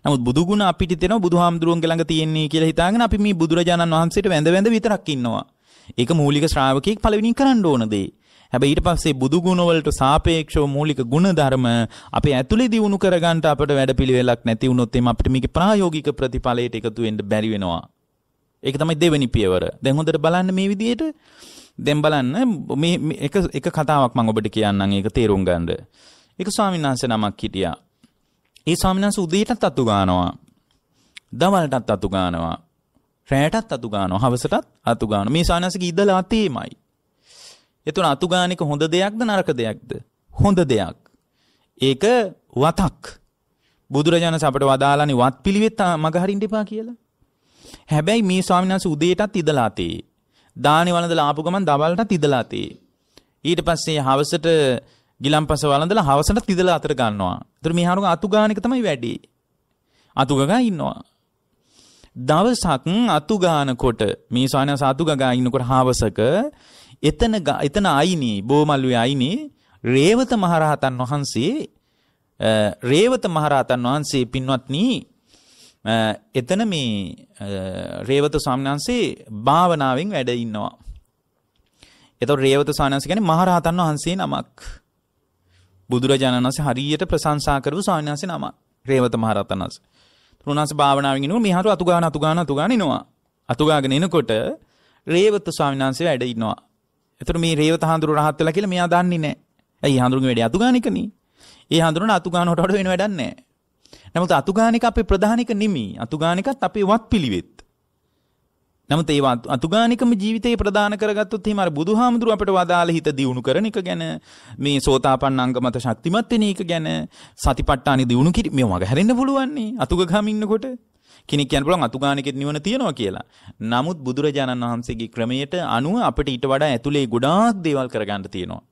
නමුත් බුදු ගුණ අපිට තේනවා බුදුහාමුදුරුවන්ගේ ළඟ තියෙන්නේ කියලා හිතාගෙන අපි මේ බුදුරජාණන් වහන්සේට වැඳ වැඳ විතරක් ඉන්නවා. ඒක මූලික ශ්‍රාවකෙක් පළවෙනි කරන්න ඕන දේ. හැබැයි ඊට පස්සේ බුදු ගුණ වලට සාපේක්ෂව මූලික ගුණ ධර්ම අපේ ඇතුලේ දියුණු කරගන්න අපිට වැඩපිළිවෙලක් නැති වුණොත් එimhe අපිට මේකේ ප්‍රායෝගික ප්‍රතිඵලයට එකතු වෙන්න බැරි වෙනවා. ඒක තමයි දෙවෙනි පියවර. දැන් හොඳට බලන්න මේ විදිහට දැන් බලන්න මේ එක එක කතාවක් මම ඔබට කියන්නම් ඒක තේරුම් ගන්න. ඒක ස්වාමීන් වහන්සේ නමක් හිටියා. ඒ ස්වාමීන් වහන්සේ උදේටත් අතු ගන්නවා. දවල්ටත් අතු ගන්නවා. රැයටත් අතු ගන්නවා. හවසටත් අතු ගන්නවා. මේ ස්වාමීන් වහන්සේගේ ඉඳලා තේමයි. එතන අතු ගන්න එක හොඳ දෙයක්ද නරක දෙයක්ද? හොඳ දෙයක්. ඒක වතක්. බුදුරජාණන් අපට වදාලානේ වත් පිළිවෙත් මගහරින්න එපා කියලා. හැබැයි මේ ස්වාමීන් වහන්සේ උදේටත් ඉඳලා තේ. දානි වළඳලා ආපු ගමන් දවල්ටත් ඉඳලා තේ. ඊට පස්සේ හවසට ගිලම්පස වළඳලා හවසට තිදලා අතර ගන්නවා. ඒතර මේ හාරුක අතුගානික තමයි වැඩි. අතුගගා ඉන්නවා. දවසක් අතුගානකොට මේ ස්වාමීන් වහන්සේ අතුගගා ඉන්නකොට හවසක එතන එතන අයිනේ බෝමල්ුවේ අයිනේ රේවත මහරහතන් වහන්සේ රේවත මහරහතන් වහන්සේ පින්වත්නි එතන මේ රේවත ස්වාමීන්වහන්සේ භාවනාවෙන් වැඩ ඉන්නවා. එතකොට රේවත ස්වාමීන්වහන්සේ කියන්නේ මහරහතන් වහන්සේ නමක්. බුදුරජාණන් වහන්සේ හරියට ප්‍රශංසා කරපු ස්වාමීන්වහන්සේ නමක්. රේවත මහරහතන් වහන්සේ. උන්වහන්සේ භාවනාවෙන් ඉනු මෙහාට අතු ගාන අතු ගාන අතු ගාන ඉනවා. අතු ගාගෙන එනකොට රේවත ස්වාමීන්වහන්සේ වැඩ ඉන්නවා. එතකොට මේ රේවත හඳුරු රහත් වෙලා කියලා මෙයා දන්නේ නැහැ. ඇයි හඳුරුගේ වැඩේ අතු ගාන එකනේ? ඒ හඳුරුන අතු ගාන හොට හොට වෙන වැඩක් නැහැ. නමුත් අතුගානික අපේ ප්‍රධානික නිමි අතුගානිකත් අපේ වත් පිළිවෙත්. නමුත් ඒ අතුගානිකම ජීවිතේ ප්‍රදාන කරගත්තොත් එහෙම අර බුදුහාමුදුරුව අපට වදාළ හිත දියුණු කරන එක ගැන මේ සෝතාපන්න අංගමත ශක්තිමත් වෙන එක ගැන සතිපට්ඨානෙ දියුණු කිරි මේ වගේ හැරෙන්න පුළුවන්නේ අතුග ගාම ඉන්නකොට කෙනෙක් කියන්න පුළුවන් අතුගානිකෙත් නිවන තියනවා කියලා. නමුත් බුදුරජාණන් වහන්සේගේ ක්‍රමයට අනුව අපිට ඊට වඩා ඇතුලේ ගොඩාක් දේවල් කරගන්න තියෙනවා.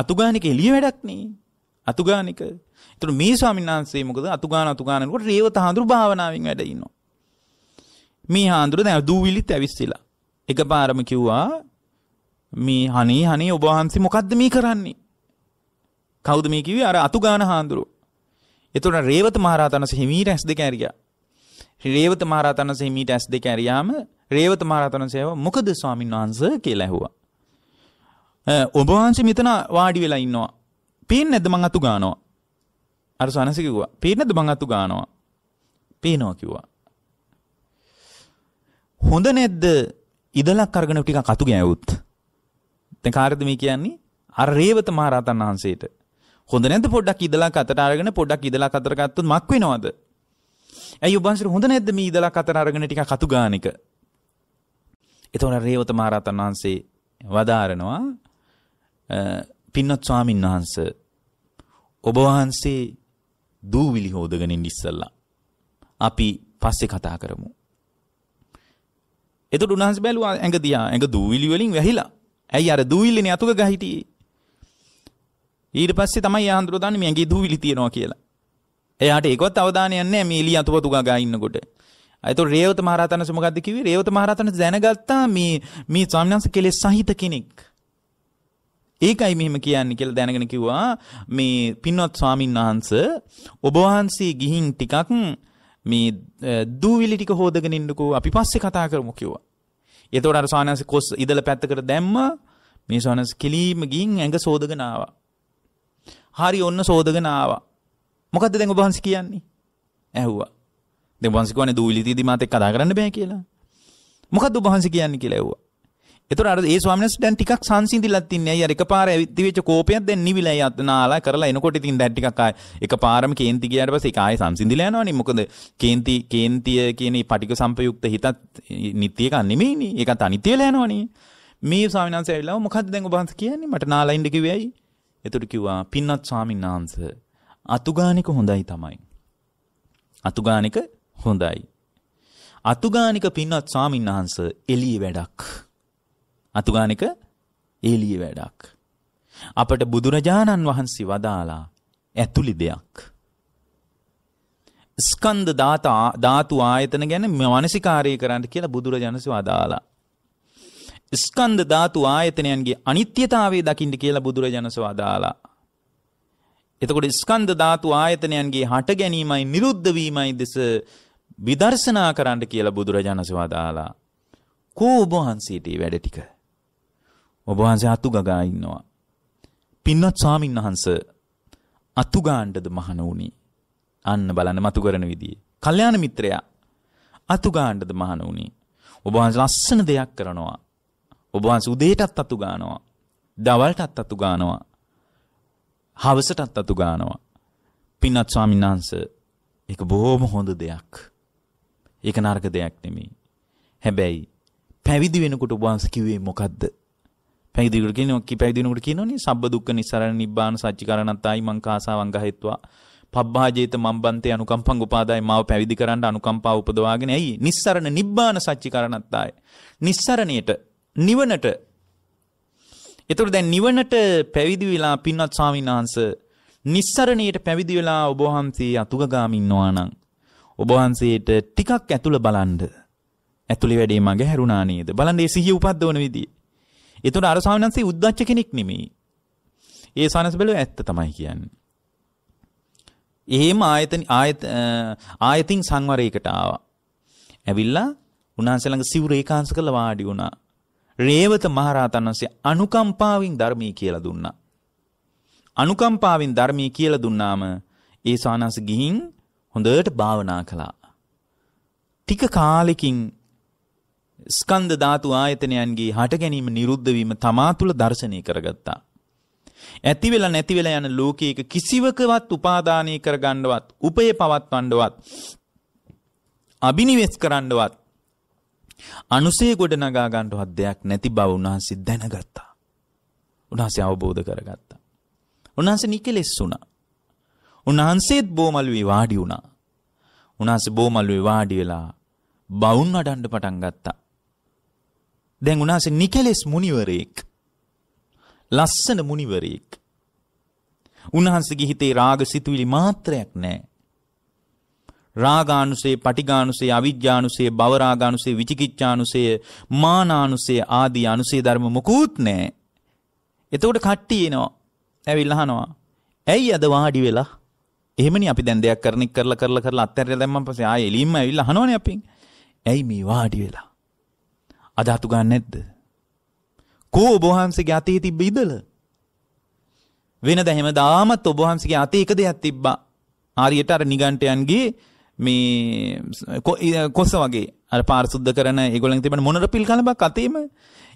අතුගානික එළිය වැඩක් නේ. අතුගානික එතකොට මේ ස්වාමීන් වහන්සේ මොකද අතුගාන අතුගානනකොට රේවත හාඳුරු භාවනාවෙන් වැඩ ඉන්නවා. මේ හාඳුරු දැන් දූවිලිත් ඇවිස්සලා. එකපාරම කිව්වා මේ හනේ හනේ ඔබ වහන්සේ මොකද්ද මේ කරන්නේ? කවුද මේ කිව්වේ? අර අතුගාන හාඳුරු. එතකොට රේවත මහරහතන් වහන්සේ හිමීට ඇස් දෙක ඇරියා. රේවත මහරහතන් වහන්සේ හිමීට ඇස් දෙක ඇරියාම රේවත මහරහතන් වහන්සේ මොකද ස්වාමීන් වහන්සේ කියලා ඇහුවා. ඔබ වහන්සේ මෙතන වාඩි වෙලා ඉන්නවා. පේන්නේ නැද්ද මං අතු ගන්නවා? අර සනස කිව්වා පේනද මං අතු ගානවා පේනවා කිව්වා හොඳ නැද්ද ඉදලක් අරගෙන ටිකක් අතු ගෑවුත් දැන් කාර්යද මේ කියන්නේ අර රේවත මහරහතන් වහන්සේට හොඳ නැද්ද පොඩ්ඩක් ඉදලක් අතට අරගෙන පොඩ්ඩක් ඉදලක් අතට ගත්තොත් මක් වෙනවද ඇයි ඔබ වහන්සේට හොඳ නැද්ද මේ ඉදලක් අතට අරගෙන ටිකක් අතු ගාන එක එතකොට රේවත මහරහතන් වහන්සේ වදාරනවා පින්වත් ස්වාමින් වහන්ස ඔබ වහන්සේ දූවිලි හොදගෙන ඉන්න ඉස්සල්ලා. අපි පස්සේ කතා කරමු. එතකොට උන්වහන්සේ බැලුවා ඇඟ දිහා ඇඟ දූවිලි වලින් වැහිලා. ඇයි අර දූවිලිනේ අතුක ගහ හිටියේ? ඊට පස්සේ තමයි ආන්දරෝ දන්නේ මේ ඇඟේ දූවිලි තියෙනවා කියලා. එයාට ඒකවත් අවධානයක් නැහැ මේ එළිය අතුපතු ගා ඉන්නකොට. එතකොට රේවත මහරහතන් මොකද්ද කිව්වේ? රේවත මහරහතන් දැනගත්තා මේ මේ ස්වාමීන් වහන්සේ කෙලෙස් සහිත කෙනෙක්. ඒකයි මෙහෙම කියන්නේ කියලා දැනගෙන කිව්වා මේ පින්වත් ස්වාමින් වහන්සේ ඔබ වහන්සේ ගිහින් ටිකක් මේ දූවිලි ටික හොදගෙන ඉන්නකෝ අපි පස්සේ කතා කරමු කිව්වා. එතකොට අර ස්වාමීන් කොස් ඉදලා පැත්තකට දැම්ම මේ ස්වාමීන් කෙලීම ගින් ඇඟ සෝදගෙන ආවා. හරි ඔන්න සෝදගෙන ආවා. මොකද්ද දැන් ඔබ වහන්සේ කියන්නේ? ඇහුවා. දැන් වහන්සේ කියන්නේ දූවිලි තියදී මාත් එක්ක කතා කරන්න බෑ කියලා. මොකද්ද ඔබ වහන්සේ කියන්නේ කියලා ඇහුවා. එතකොට අර ඒ ස්වාමීන් වහන්සේ දැන් ටිකක් සංසිඳිලත් ඉන්නේ. අය අර එකපාර ඇවිත්විච්ච කෝපයක් දැන් නිවිලා අය අතනාලා කරලා එනකොට ඉතින් දැන් ටිකක් ආය එකපාරම කේන්ති ගියාට පස්සේ ඒක ආය සංසිඳිලා යනවනේ. මොකද කේන්ති කේන්තිය කියන මේ පටික සම්පයුක්ත හිතත් නිත්‍ය එකක් නෙමෙයිනේ. ඒකත් අනිත්‍යලා යනවනේ. මේ ස්වාමීන් වහන්සේ ඇවිල්ලා මොකද්ද දැන් ඔබ වහන්සේ කියන්නේ? මට නාලයින්ද කිව්වේ ඇයි? එතකොට කිව්වා පින්වත් ස්වාමීන් වහන්සේ අතුගානික හොඳයි තමයි. අතුගානික හොඳයි. අතුගානික පින්වත් ස්වාමීන් වහන්සේ එළිය වැඩක්. අතුගානික ඒලිය වැඩක්. අපට බුදුරජාණන් වහන්සේ වදාලා ඇතුළි දෙයක්. ස්කන්ධ ධාතා ධාතු ආයතන ගැන මානසිකාරය කරන්න කියලා බුදුරජාණන්සේ වදාලා. ස්කන්ධ ධාතු ආයතනයන්ගේ අනිත්‍යතාවය දකින්න කියලා බුදුරජාණන්සේ වදාලා. එතකොට ස්කන්ධ ධාතු ආයතනයන්ගේ හට ගැනීමයි නිරුද්ධ වීමයි දෙස විදර්ශනා කරන්න කියලා බුදුරජාණන්සේ වදාලා. කෝ ඔබ වහන්සේට වැඩ ටික ඔබ වහන්සේ අතුගගා ඉන්නවා. පින්වත් ස්වාමින් වහන්සේ අතුගාණ්ඩද මහණ වුණේ. අන්න බලන්න මතු කරන විදිහේ. කල්යාණ මිත්‍රයා අතුගාණ්ඩද මහණ වුණේ. ඔබ වහන්සේ ලස්සන දෙයක් කරනවා. ඔබ වහන්සේ උදේටත් අතුගානවා. දවල්ටත් අතුගානවා. හවසටත් අතුගානවා. පින්වත් ස්වාමීන් වහන්සේ ඒක බොහොම හොඳ දෙයක්. ඒක නරක දෙයක් නෙමෙයි. හැබැයි පැවිදි වෙනකොට ඔබ වහන්සේ කිව්වේ මොකද්ද? පැහැදිලිවට කියනවා කි පැහැදිලිනකොට කියනෝනේ සබ්බ දුක්ඛ නිස්සාරණ නිබ්බාන සච්චිකරණත්තායි මං කාසාවං ගහෙත්වා පබ්බාජේත මම්බන්තේ අනුකම්පං උපාදාය මාව පැවිදි කරන්න අනුකම්පා උපදවාගෙන ඇයි නිස්සරණ නිබ්බාන සච්චිකරණත්තාය නිස්සරණයට නිවනට එතකොට දැන් නිවනට පැවිදි වෙලා පින්වත් ස්වාමීන් වහන්සේ නිස්සරණයට පැවිදි වෙලා ඔබ වහන්සේ අතුගාමින් ඉන්නවා නම් ඔබ වහන්සේට ටිකක් ඇතුළ බලන්න ඇතුළේ වැඩේ මගේ හැරුණා නේද බලන්න ඒ සිහිය උපද්දවන විදිය එතකොට අර ස්වාමීන් වහන්සේ උද්දච්ච කෙනෙක් නෙමෙයි. ඒ සානස බැලුව ඇත්ත තමයි කියන්නේ. එහෙම ආයතන ආයත ආයතින් සංවරයකට ආවා. ඇවිල්ලා උන්වහන්සේ ළඟ සිවුර ඒකාංශ කරලා වාඩි වුණා. රේවත මහරහතන් වහන්සේ අනුකම්පාවෙන් ධර්මී කියලා දුන්නා. අනුකම්පාවෙන් ධර්මී කියලා දුන්නාම ඒ සානස ගිහින් හොඳට භාවනා කළා. ටික කාලෙකින් ස්කන්ධ ධාතු ආයතනයන්ගේ හට ගැනීම නිරුද්ධ වීම තමා තුළ දැర్శණය කරගත්තා. ඇති වෙලා නැති වෙලා යන ලෝකයක කිසිවකවත් උපාදානය කරගන්නවත්, උපය පවත්වන්නවත්, අබිනිවෙස් කරන්නවත්, අනුසේ ගොඩනගා ගන්නවත් දෙයක් නැති බව උන්වහන්සේ දැනගත්තා. උන්වහන්සේ අවබෝධ කරගත්තා. උන්වහන්සේ නිකලෙස් වුණා. උන්වහන්සේත් බොමලුවේ වාඩි වුණා. උන්වහන්සේ බොමලුවේ වාඩි වෙලා බවුන් අඩන්න පටන් ගත්තා. දැන් උන්වහන්සේ නිකලෙස් මුනිවරයෙක්. ලස්සන මුනිවරයෙක්. උන්වහන්සේගේ හිතේ රාග සිතුවිලි මාත්‍රයක් නැහැ. රාගානුසේ, පටිඝානුසේ, අවිජ්ජානුසේ, බවරාගානුසේ, විචිකිච්ඡානුසේ, මානානුසේ ආදී අනුසේ ධර්ම මොකුත් නැහැ. එතකොට කට්ටි එනවා. ඇවිල්ලා අහනවා. ඇයි අද වාඩි වෙලා? එහෙමනේ අපි දැන් දෙයක් කරන එක කරලා කරලා කරලා අත්හැරලා දැම්මන් පස්සේ ආයෙ එළින්ම ඇවිල්ලා අහනවනේ අපින්. ඇයි මේ වාඩි වෙලා? අධාතු ගන්න නැද්ද? කෝ ඔබ වහන්සේගේ අතේ තිබ්බ ඉදල? වෙනද හැමදාමත් ඔබ වහන්සේගේ අතේ එක දෙයක් තිබ්බා. ආරියට අර නිගණ්ඨයන්ගේ මේ කොස වගේ අර පාර සුද්ධ කරන ඒගොල්ලන් තිබෙන මොනර පිල් කලඹක් අතේම.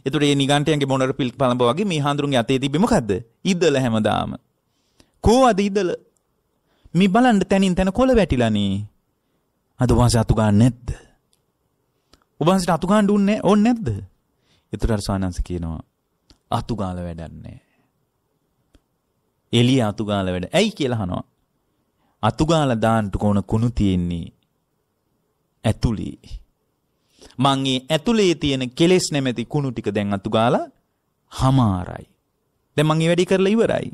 ඒතර ඒ නිගණ්ඨයන්ගේ මොනර පිල් කලඹ වගේ මේ හාඳුරුන්ගේ අතේ තිබ්බේ මොකද්ද? ඉදල හැමදාම. කෝ අද ඉදල? මේ බලන්න තනින් තන කොළ වැටිලානේ. අද වාසය අතු ගන්න නැද්ද? ඔබන්සිට අතුගාන්න උන්නේ ඕනේ නැද්ද? එතකොට අර ස්වාමීන් කියනවා අතුගාල වැඩන්නේ. එළිය අතුගාල වැඩ. ඇයි කියලා අහනවා. අතුගාල දාන්නට කොන කුණු තියෙන්නේ ඇතුලේ. මං ඒ ඇතුලේ තියෙන කෙලෙස් නැමැති කුණු ටික දැන් අතුගාලා හමාරයි. දැන් මං ඒ වැඩේ කරලා ඉවරයි.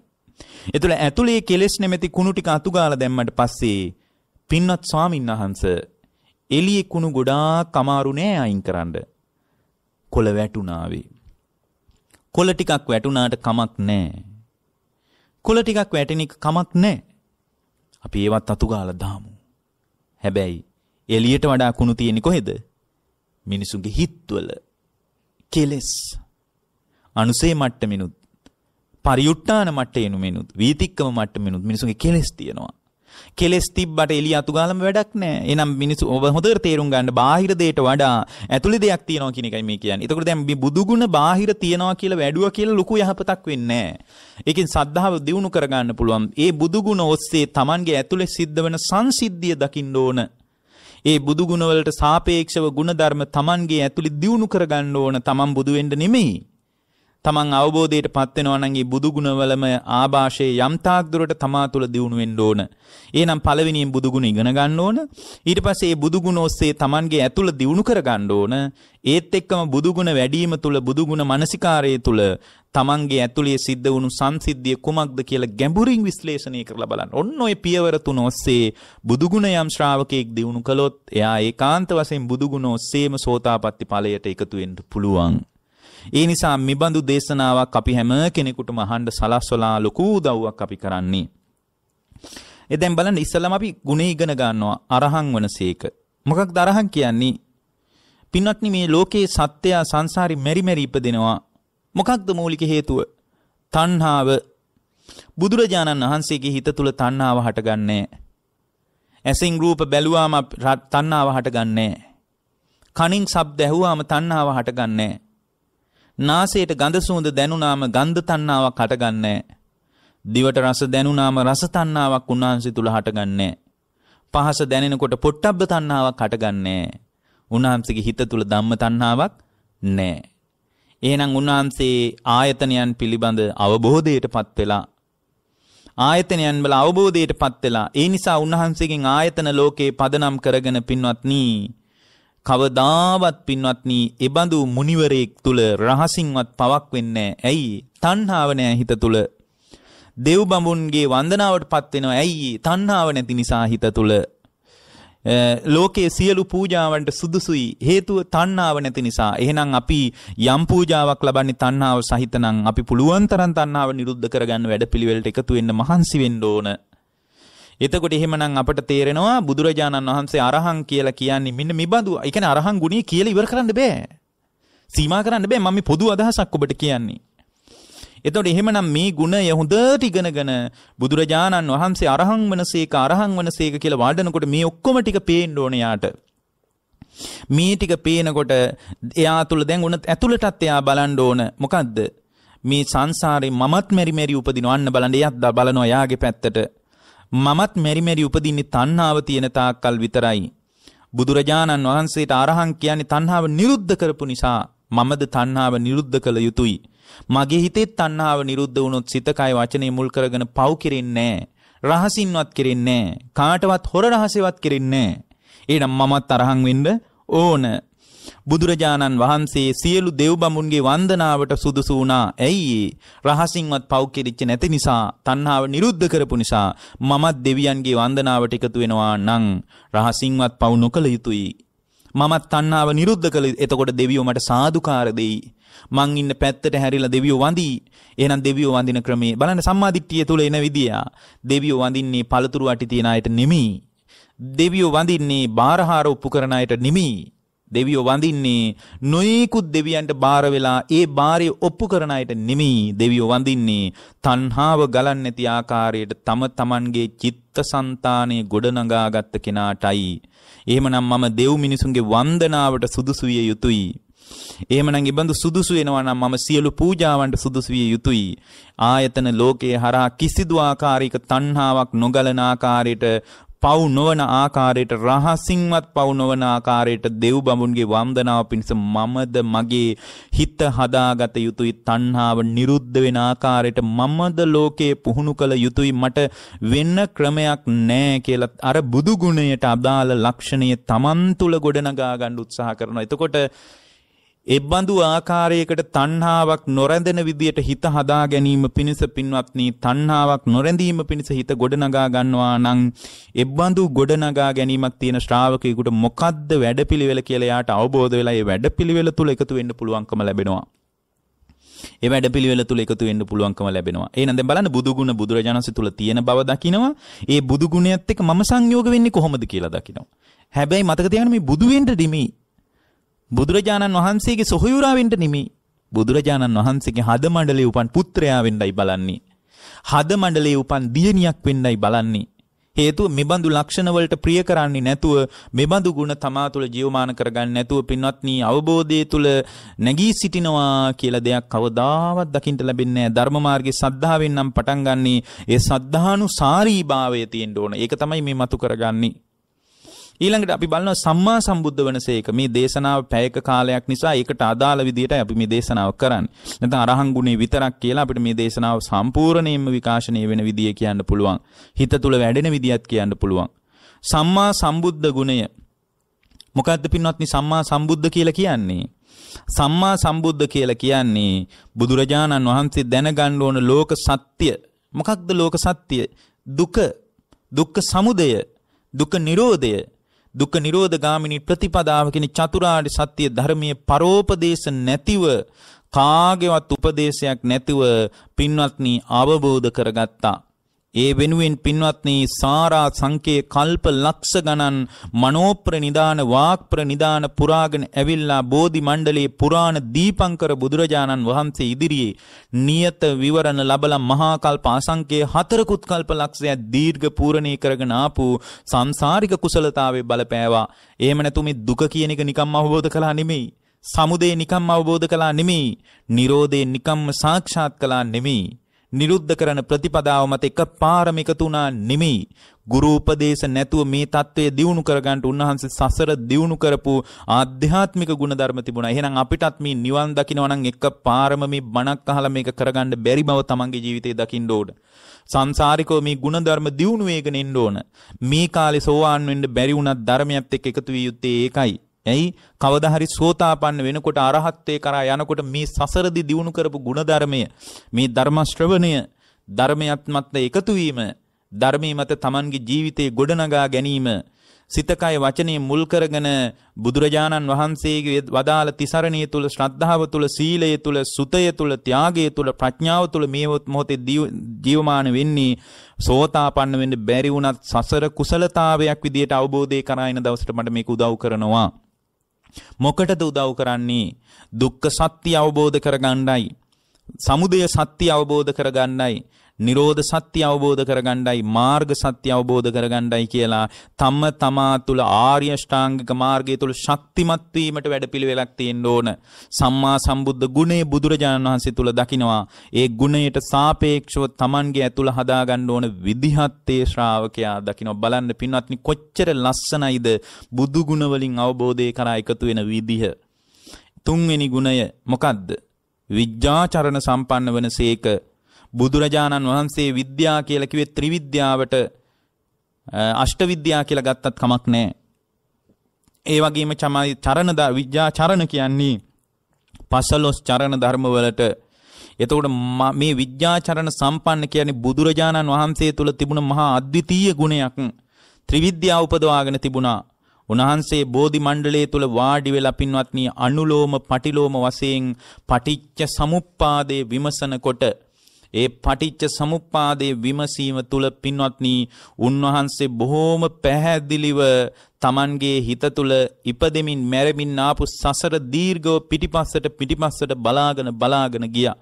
එතකොට ඇතුලේ කෙලෙස් නැමැති කුණු ටික අතුගාලා දැම්මට පස්සේ පින්වත් ස්වාමීන් වහන්සේ එළියේ කුණු ගොඩාක් අමාරු නෑ අයින් කරන්න. කොළ වැටුණාවේ. කොළ ටිකක් වැටුණාට කමක් නෑ. කොළ ටිකක් වැටෙන එක කමක් නෑ. අපි ඒවත් අතු ගාලා දාමු. හැබැයි එළියට වඩා කුණු තියෙන්නේ කොහෙද? මිනිසුන්ගේ හිත්වල. කෙලස්. අනුසේ මට්ටමිනුත් පරියුට්ටාන මට්ටේනුමිනුත් වීතික්කම මට්ටමිනුත් මිනිසුන්ගේ කෙලස් තියෙනවා. කෙලෙස් තිබ්බට එළිය අතු ගාලම වැඩක් නැහැ. එහෙනම් මිනිස්සු ඔබ හොඳට තේරුම් ගන්න බාහිර දෙයට වඩා ඇතුළේ දෙයක් තියෙනවා කියන එකයි මේ කියන්නේ. ඒතකොට දැන් මේ බුදුගුණ බාහිර තියෙනවා කියලා වැඩුවා කියලා ලොකු යහපතක් වෙන්නේ නැහැ. ඒකෙන් සද්ධාව දියුණු කරගන්න පුළුවන්. ඒ බුදුගුණ ඔස්සේ Tamange ඇතුළේ සිද්ධ වෙන සංසිද්ධිය දකින්න ඕන. ඒ බුදු ගුණවලට සාපේක්ෂව ಗುಣධර්ම Tamange ඇතුළේ දියුණු කරගන්න ඕන Taman බුදු වෙන්න නෙමෙයි. තමන් අවබෝධයට පත්වෙනවනගේ බුදුගුණවලම ආභාෂයේ යම්තාක්දුරට තමා තුළ දියුණුවෙන්ඩ ඕන. ඒනම් පලවිනියෙන් බුදුගුණ ඉගෙන ගන්න ඕන ඊට පසේ බුදුගුණ ඔස්සේ තමන්ගේ ඇතුළ දියුණු කර ගණ්ඩ ඕන ඒත් එක්කම බුදුගුණ වැඩීම තුළ බුදුගුණ මනසිකාරය තුළ තමන්ගේ ඇතුළේ සිද්ධ වුණු සංසිද්ධිය කුමක්ද කියලා ගැඹුරින් විශ්ලේෂණය කරලා බලන්න. ඔන්න ඔය පියවර තුන ඔස්සේ බුදුගුණ යම් ශ්‍රාවකයෙක් දියුණු කළොත් එයා ඒකාන්ත වශයෙන් බුදුගුණ ඔස්සේම සෝතාපට්ටි ඵලයට එකතු වෙන්න පුළුවන්. ඒ නිසා මෙබඳු දේශනාවක් අපි හැම කෙනෙකුටම අහන්න සලස්වලා ලොකු උදව්වක් අපි කරන්නේ. ඒ දැන් බලන්න ඉස්සලම අපි ගුණ ඉගෙන ගන්නවා අරහන් වනසේක. මොකක්ද අරහන් කියන්නේ? පින්වත්නි මේ ලෝකේ සත්‍යය සංසාරි මෙරි මෙරි ඉපදෙනවා. මොකක්ද මූලික හේතුව? තණ්හාව. බුදුරජාණන් වහන්සේගේ හිත තුල තණ්හාව හටගන්නේ. ඇසින් රූප බැලුවාම තණ්හාව හටගන්නේ. කනින් ශබ්ද ඇහුවාම තණ්හාව හටගන්නේ. නාසයට ගඳ සුවඳ දැනුනාම ගන්ධ තණ්හාවක් හටගන්නේ දිවට රස දැනුනාම රස තණ්හාවක් උන්වහන්සේ තුල හටගන්නේ පහස දැනෙනකොට පොට්ටබ්බ තණ්හාවක් හටගන්නේ උන්වහන්සේගේ හිත තුල ධම්ම තණ්හාවක් නැහැ. එහෙනම් උන්වහන්සේ ආයතනයන් පිළිබඳ අවබෝධයටපත් වෙලා ආයතනයන් වල අවබෝධයටපත් වෙලා ඒ නිසා උන්වහන්සේගෙන් ආයතන ලෝකේ පදනම් කරගෙන පින්වත්නි කවදාවත් පින්වත්නි එබඳු මුනිවරයෙක් තුල රහසින්වත් පවක් වෙන්නේ ඇයි තණ්හාව හිත තුල දෙව් බඹුන්ගේ වන්දනාවට පත් වෙනවා ඇයි තණ්හාව නැති නිසා හිත තුල ලෝකයේ සියලු පූජාවන්ට සුදුසුයි හේතුව තණ්හාව නැති නිසා. එහෙනම් අපි යම් පූජාවක් ලබන්නේ තණ්හාව සහිතනම් අපි පුළුවන් තරම් තණ්හාව නිරුද්ධ කරගන්න වැඩපිළිවෙලට එකතු වෙන්න මහන්සි වෙන්න ඕන. එතකොට එහෙමනම් අපට තේරෙනවා බුදුරජාණන් වහන්සේ අරහං කියලා කියන්නේ මෙන්න මිබඳු. ඒ කියන්නේ අරහං ගුණය කියලා ඉවර කරන්න බෑ. සීමා කරන්න බෑ. මම පොදු අදහසක් ඔබට කියන්නේ. එතකොට එහෙමනම් මේ ගුණය හොඳට ඉගෙනගෙන බුදුරජාණන් වහන්සේ අරහං වනසේක අරහං වනසේක කියලා වඩනකොට මේ ඔක්කොම ටික පේන්න ඕනේ යාට. මේ ටික පේනකොට එයා තුල දැන් උන ඇතුළටත් එයා බලන්න ඕන. මොකද්ද? මේ සංසාරේ මමත් මෙරි මෙරි උපදිනවන්න බලන්න එයාත් බලනවා යාගේ පැත්තට. මමත් මෙරි මෙරි උපදින්නේ තණ්හාව තියෙන තාක්කල් විතරයි. බුදුරජාණන් වහන්සේට අරහං කියන්නේ තණ්හාව නිරුද්ධ කරපු නිසා මමද තණ්හාව නිරුද්ධ කළ යුතුයි. මගේ හිතේ තණ්හාව නිරුද්ධ වුණොත් සිත කය වචනේ මුල් කරගෙන පව් කෙරෙන්නේ නැහැ. රහසින්වත් කෙරෙන්නේ නැහැ. කාටවත් හොර රහසෙවත් කෙරෙන්නේ නැහැ. එහෙනම් මමත් අරහං වෙන්න ඕන. බුදුරජාණන් වහන්සේ සියලු දෙව් බඹුන්ගේ වන්දනාවට සුදුසු වුණා. ඇයි? රහසින්වත් පව් කෙරිච්ච නැති නිසා, තණ්හාව නිරුද්ධ කරපු නිසා මමත් දෙවියන්ගේ වන්දනාවට එකතු වෙනවා නම් රහසින්වත් පව් නොකළ යුතුයි. මමත් තණ්හාව නිරුද්ධ කළ එතකොට දෙවියෝ මට සාදුකාර දෙයි. මං ඉන්න පැත්තට හැරිලා දෙවියෝ වඳී. එහෙනම් දෙවියෝ වඳින ක්‍රමේ බලන්න සම්මාදිට්ඨිය තුල එන විදිය. දෙවියෝ වඳින්නේ පළතුරු අටි තියන අයට නෙමෙයි. දෙවියෝ වඳින්නේ බාරහාර උපකරණ අයට නෙමෙයි. දෙවියෝ වඳින්නේ නොයෙකුත් දෙවියන්ට බාර වෙලා ඒ බාරේ ඔප්පු කරන අයට නෙමෙයි දෙවියෝ වඳින්නේ තණ්හාව ගලන්නේ නැති ආකාරයට තම තමන්ගේ චිත්තසංතානයේ ගොඩනගාගත් කෙනාටයි එහෙමනම් මම දෙව් මිනිසුන්ගේ වන්දනාවට සුදුසු විය යුතුයි එහෙමනම් ඉබඳු සුදුසු වෙනවා නම් මම සියලු පූජාවන්ට සුදුසු විය යුතුයි. ආයතන ලෝකයේ හරහා කිසිදු ආකාරයක තණ්හාවක් නොගලන ආකාරයට පව් නොවන ආකාරයට රහසින්වත් පව් නොවන ආකාරයට දෙව් බඹුන්ගේ වන්දනාව පිණිස මමද මගේ හිත හදාගත යුතුයි තණ්හාව නිරුද්ධ වෙන ආකාරයට මමද ලෝකේ පුහුණු කළ යුතුයි මට වෙන්න ක්‍රමයක් නැහැ කියලා අර බුදු ගුණයට අදාළ ලක්ෂණය Taman තුල ගොඩනගා ගන්න උත්සාහ කරනවා. එතකොට එබ්බඳු ආකාරයකට තණ්හාවක් නොරැඳෙන විදියට හිත හදා ගැනීම පිණිස පින්වත්නි තණ්හාවක් නොරැඳීම පිණිස හිත ගොඩනගා ගන්නවා නම් එබ්බඳු ගොඩනගා ගැනීමක් තියෙන ශ්‍රාවකයෙකුට මොකද්ද වැඩපිළිවෙල කියලා යාට අවබෝධ වෙලා ඒ වැඩපිළිවෙල තුල එකතු වෙන්න පුළුවන්කම ලැබෙනවා. ඒ වැඩපිළිවෙල තුල එකතු වෙන්න පුළුවන්කම ලැබෙනවා. එහෙනම් දැන් බලන්න බුදු ගුණ බුදුරජාණන්සේ තුල තියෙන බව දකිනවා. ඒ බුදු ගුණයත් එක්ක මම සංයෝග වෙන්නේ කොහොමද කියලා දකිනවා. හැබැයි මතක තියාගන්න මේ බුදු වෙන්න දිමේ බුදුරජාණන් වහන්සේගේ සොහයුරාවෙන්ට නෙමෙයි. බුදුරජාණන් වහන්සේගේ හද මණ්ඩලයේ උපන් පුත්‍රයා වෙන්නයි බලන්නේ. හද මණ්ඩලයේ උපන් දියණියක් වෙන්නයි බලන්නේ. හේතුව මෙබඳු ලක්ෂණ වලට ප්‍රිය කරන්නේ නැතුව මෙබඳු ගුණ තමා තුළ ජීවමාන කරගන්න නැතුව පින්වත්නි අවබෝධය තුළ නැගී සිටිනවා කියලා දෙයක් කවදාවත් දකින්න ලැබෙන්නේ නැහැ ධර්ම මාර්ගයේ සද්ධාවෙන් නම් පටන් ගන්නේ ඒ සද්ධානුසාරීභාවය තියෙන්න ඕන ඒක තමයි මේ මතු කරගන්නේ ඊළඟට අපි බලනවා සම්මා සම්බුද්ධ වනසේක මේ දේශනාව පැයක කාලයක් නිසා ඒකට අදාළ විදිහට අපි මේ දේශනාව කරන්නේ. නැත්නම් අරහන් ගුණේ විතරක් කියලා අපිට මේ දේශනාව සම්පූර්ණයෙන්ම විකාශනය වෙන විදිය කියන්න පුළුවන්. හිත තුල වැඩෙන විදියත් කියන්න පුළුවන්. සම්මා සම්බුද්ධ ගුණය මොකද්ද පින්වත්නි සම්මා සම්බුද්ධ කියලා කියන්නේ? සම්මා සම්බුද්ධ කියලා කියන්නේ බුදුරජාණන් වහන්සේ දැනගන්න ඕන ලෝක සත්‍ය. මොකක්ද ලෝක සත්‍ය? දුක, දුක්ඛ සමුදය, දුක්ඛ නිරෝධය, දුක නිරෝධගාමිනී ප්‍රතිපදාව කියන චතුරාර්ය සත්‍ය ධර්මයේ පරෝපදේශ නැතිව කාගේවත් උපදේශයක් නැතිව පින්වත්නි අවබෝධ කරගත්තා. ඒ වෙනුවෙන් පින්වත්නි සාරා සංකේ කල්ප ලක්ෂ ගණන් මනෝප්‍ර නිදාන වාක්ප්‍ර නිදාන පුරාගෙන ඇවිල්ලා බෝධි මණ්ඩලයේ පුරාණ දීපංකර බුදුරජාණන් වහන්සේ ඉදිරියේ නියත විවරණ ලබලා මහා කල්ප අසංකේ හතරකුත් කල්ප ලක්ෂය දීර්ඝ පූර්ණී කරගෙන ආපු සංසාරික කුසලතාවේ බලපෑවා. එහෙම නැතු මේ දුක කියන එක නිකම්ම අවබෝධ කළා නෙමෙයි. සමුදය නිකම්ම අවබෝධ කළා නෙමෙයි. නිරෝධය නිකම්ම සාක්ෂාත් කළා නෙමෙයි. නිරුද්ධ කරන ප්‍රතිපදාව මත එක පාරම එකතුණා නෙමෙයි. ගුරු උපදේශ නැතුව මේ தত্ত্বය දියුණු කරගන්න උන්වහන්සේ සසර දියුණු කරපු ආධ්‍යාත්මික ಗುಣධර්ම තිබුණා. එහෙනම් අපිටත් මේ නිවන් දකිනවා නම් එක පාරම මේ බණක් අහලා මේක කරගන්න බැරි බව තමන්ගේ ජීවිතේ දකින්න ඕන. සංසාරිකව මේ ಗುಣධර්ම දියුණු වේගෙන එන්න ඕන. මේ කාලේ සෝවාන් වෙන්න බැරි වුණත් ධර්මයත් එක්ක එකතු විය යුත්තේ ඒකයි. ඇයි කවදා හරි සෝතාපන්න වෙනකොට අරහත්ත්වේ කරා යනකොට මේ සසරදි දිනු කරපු ಗುಣධර්මය මේ ධර්ම ශ්‍රවණය ධර්මයත් මත එකතු වීම ධර්මයේ මත Tamanගේ ජීවිතේ ගොඩනගා ගැනීම සිත කය වචනේ මුල් කරගෙන බුදුරජාණන් වහන්සේගේ වදාළ තිසරණිය තුල ශ්‍රද්ධාව තුල සීලය තුල සුතය තුල ත්‍යාගය තුල ප්‍රඥාව තුල මේ මොහොතේ ජීවමාන වෙන්නේ සෝතාපන්න වෙන්න බැරි වුණත් සසර කුසලතාවයක් විදියට අවබෝධය කරගෙන දවසට මට මේක උදව් කරනවා මොකටද උදව් කරන්නේ? දුක්ඛ සත්‍ය අවබෝධ කරගන්නයි. සමුදය සත්‍ය අවබෝධ කරගන්නයි. නිරෝධ සත්‍ය අවබෝධ කරගණ්ඩයි මාර්ග සත්‍ය අවබෝධ කරගණ්ඩයි කියලා තම තමා තුළ ආර්ය ෂ්ඨාංගික මාර්ගය තුළ ශක්තිමත්වීමට වැඩපිළිවෙලක් තියෙන්න ඕන. සම්මා සම්බුද්ධ ගුණේ බුදුරජාණන් වහන්සේ තුළ දකිනවා. ඒ ගුණයට සාපේක්ෂව Tamanගේ ඇතුළ හදාගන්න ඕන විදිහත්තේ ශ්‍රාවකයා දකිනවා. බලන්න පින්වත්නි කොච්චර ලස්සනයිද බුදු ගුණ වලින් අවබෝධය කරා එකතු වෙන විදිහ. තුන්වෙනි ගුණය මොකද්ද? විජ්ජාචරණ සම්පන්න වන සේක බුදුරජාණන් වහන්සේ විද්‍යා කියලා කිව්වේ ත්‍රිවිද්‍යාවට අෂ්ටවිද්‍යා කියලා ගත්තත් කමක් නැහැ. ඒ වගේම තමයි චරණ විද්‍යා චරණ කියන්නේ පසළොස් චරණ ධර්මවලට එතකොට මේ විද්‍යාචරණ සම්පන්න කියන්නේ බුදුරජාණන් වහන්සේ තුල තිබුණ මහා අද්විතීය ගුණයක් ත්‍රිවිද්‍යාව උපදවාගෙන තිබුණා. උන්වහන්සේ බෝධි මණ්ඩලයේ තුල වාඩි වෙලා පින්වත්නි අනුලෝම පටිලෝම වශයෙන් පටිච්ච සමුප්පාදයේ විමසනකොට ඒ පටිච්ච සමුප්පාදයේ විමසීම තුල පින්වත්නි උන්වහන්සේ බොහෝම පැහැදිලිව Tamanගේ හිත තුල ඉපදෙමින් මැරෙමින් ආපු සසර දීර්ඝව පිටිපස්සට පිටිපස්සට බලාගෙන බලාගෙන ගියා.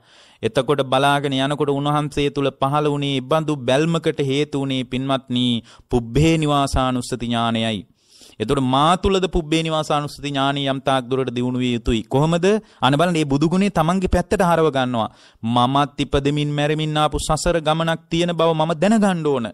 එතකොට බලාගෙන යනකොට උන්වහන්සේ තුල පහළ වුණේ බඳු බැල්මකට හේතු වුණේ පින්වත්නි පුබ්බේ නිවාසානුස්සති ඥානයයි. එතකොට මා තුලද පුබ්බේ නිවාසානුස්සති ඥානි යම් තාක් දුරට දියුණු විය යුතුයි. කොහොමද? අන බලන්න මේ බුදු ගුණේ තමන්ගේ පැත්තට හරව ගන්නවා. මමත් ඉපදෙමින් මැරෙමින් ආපු සසර ගමනක් තියෙන බව මම දැනගන්න ඕන.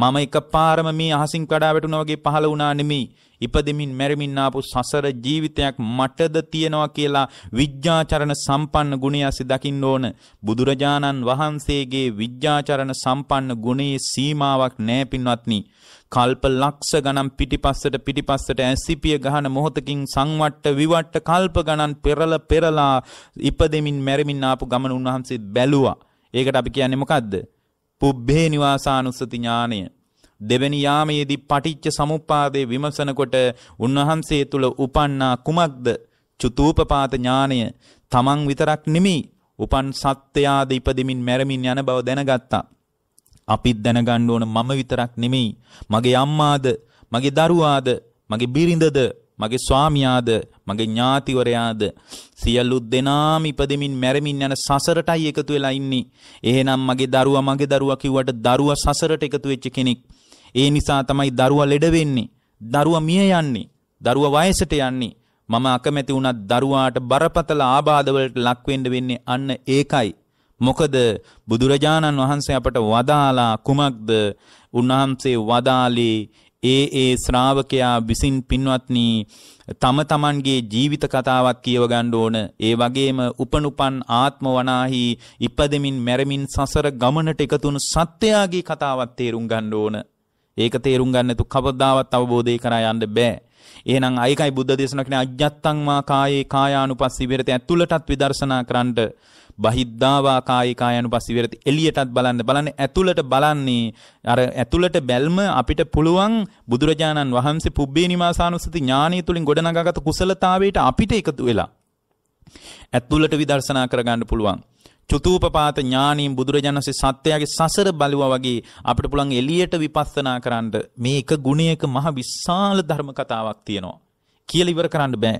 මම එකපාරම මේ අහසින් කඩා වැටුණා වගේ පහළ වුණා නෙමෙයි. ඉපදෙමින් මැරෙමින් ආපු සසර ජීවිතයක් මටද තියෙනවා කියලා විඥාචරණ සම්පන්න ගුණය ASCII දකින්න ඕන. බුදුරජාණන් වහන්සේගේ විඥාචරණ සම්පන්න ගුණයේ සීමාවක් නැහැ පින්වත්නි. කල්ප ලක්ෂ ගණන් පිටිපස්සට පිටිපස්සට ඇසිපිය ගහන මොහොතකින් සංවට්ට විවට්ට කල්ප ගණන් පෙරල පෙරලා ඉපදෙමින් මැරමින් ආපු ගමන උන්වහන්සේ බැලුවා. ඒකට අපි කියන්නේ මොකද්ද? පුබ්බේ නිවාසානුස්සති ඥානය. දෙවැනි යාමයේදී පටිච්ච සමුප්පාදේ විමසනකොට උන්වහන්සේ තුල උපන්නා කුමක්ද? චුතූපපාත ඥානය. තමන් විතරක් නෙමෙයි උපන් සත්‍යයාද ඉපදෙමින් මැරමින් යන බව දැනගත්තා. අපිත් දැනගන්න ඕන මම විතරක් නෙමෙයි. මගේ අම්මාද, මගේ දරුවාද, මගේ බිරිඳද, මගේ ස්වාමියාද, මගේ ඥාතිවරයාද සියලු දෙනාම ඉපදෙමින් මැරෙමින් යන සසරටයි එකතු වෙලා ඉන්නේ. එහෙනම් මගේ දරුවා මගේ දරුවා කිව්වට දරුවා සසරට එකතු වෙච්ච කෙනෙක්. ඒ නිසා තමයි දරුවා ලෙඩ වෙන්නේ. දරුවා මිය යන්නේ. දරුවා වයසට යන්නේ. මම අකමැති වුණත් දරුවාට බරපතල ආබාධවලට ලක් වෙන්න වෙන්නේ අන්න ඒකයි. මොකද බුදුරජාණන් වහන්සේ අපට වදාලා කුමක්ද? උන්වහන්සේ වදාලේ ඒ ඒ ශ්‍රාවකයා විසින් පින්වත්නි තම තමන්ගේ ජීවිත කතාවක් කියව ගන්න ඕන. ඒ වගේම උපනුපන් ආත්ම වනාහි ඉපදෙමින් මැරෙමින් සසර ගමනට එකතුණු සත්‍යයාගේ කතාවක් තේරුම් ගන්න ඕන. ඒක තේරුම් ගන්න නැතු කවදාවත් අවබෝධය කරා යන්න බෑ. එහෙනම් අයිකයි බුද්ධ දේශනා කියන අජ්ජත්තං මා කායේ කායානුපස්සී විරත ඇතුළටත් විදර්ශනා කරන්නට බහිද්ධාවා කායිකා යනු පස්සේ විරති එළියටත් බලන්න බලන්න ඇතුළට බලන්නේ අර ඇතුළට බැල්ම අපිට පුළුවන් බුදුරජාණන් වහන්සේ පුබ්බේ නිවාසානුස්සති ඥානය තුලින් ගොඩනගාගත් කුසලතාවයට අපිට එකතු වෙලා ඇතුළට විදර්ශනා කරගන්න පුළුවන් චුතූපපාත ඥානීන් බුදුරජාණන්සේ සත්‍යයේ සසර බලුවා වගේ අපිට පුළුවන් එළියට විපස්සනා කරන්න මේ එක ගුණයක මහ විශාල ධර්ම කතාවක් තියෙනවා කියලා ඉවර කරන්න බෑ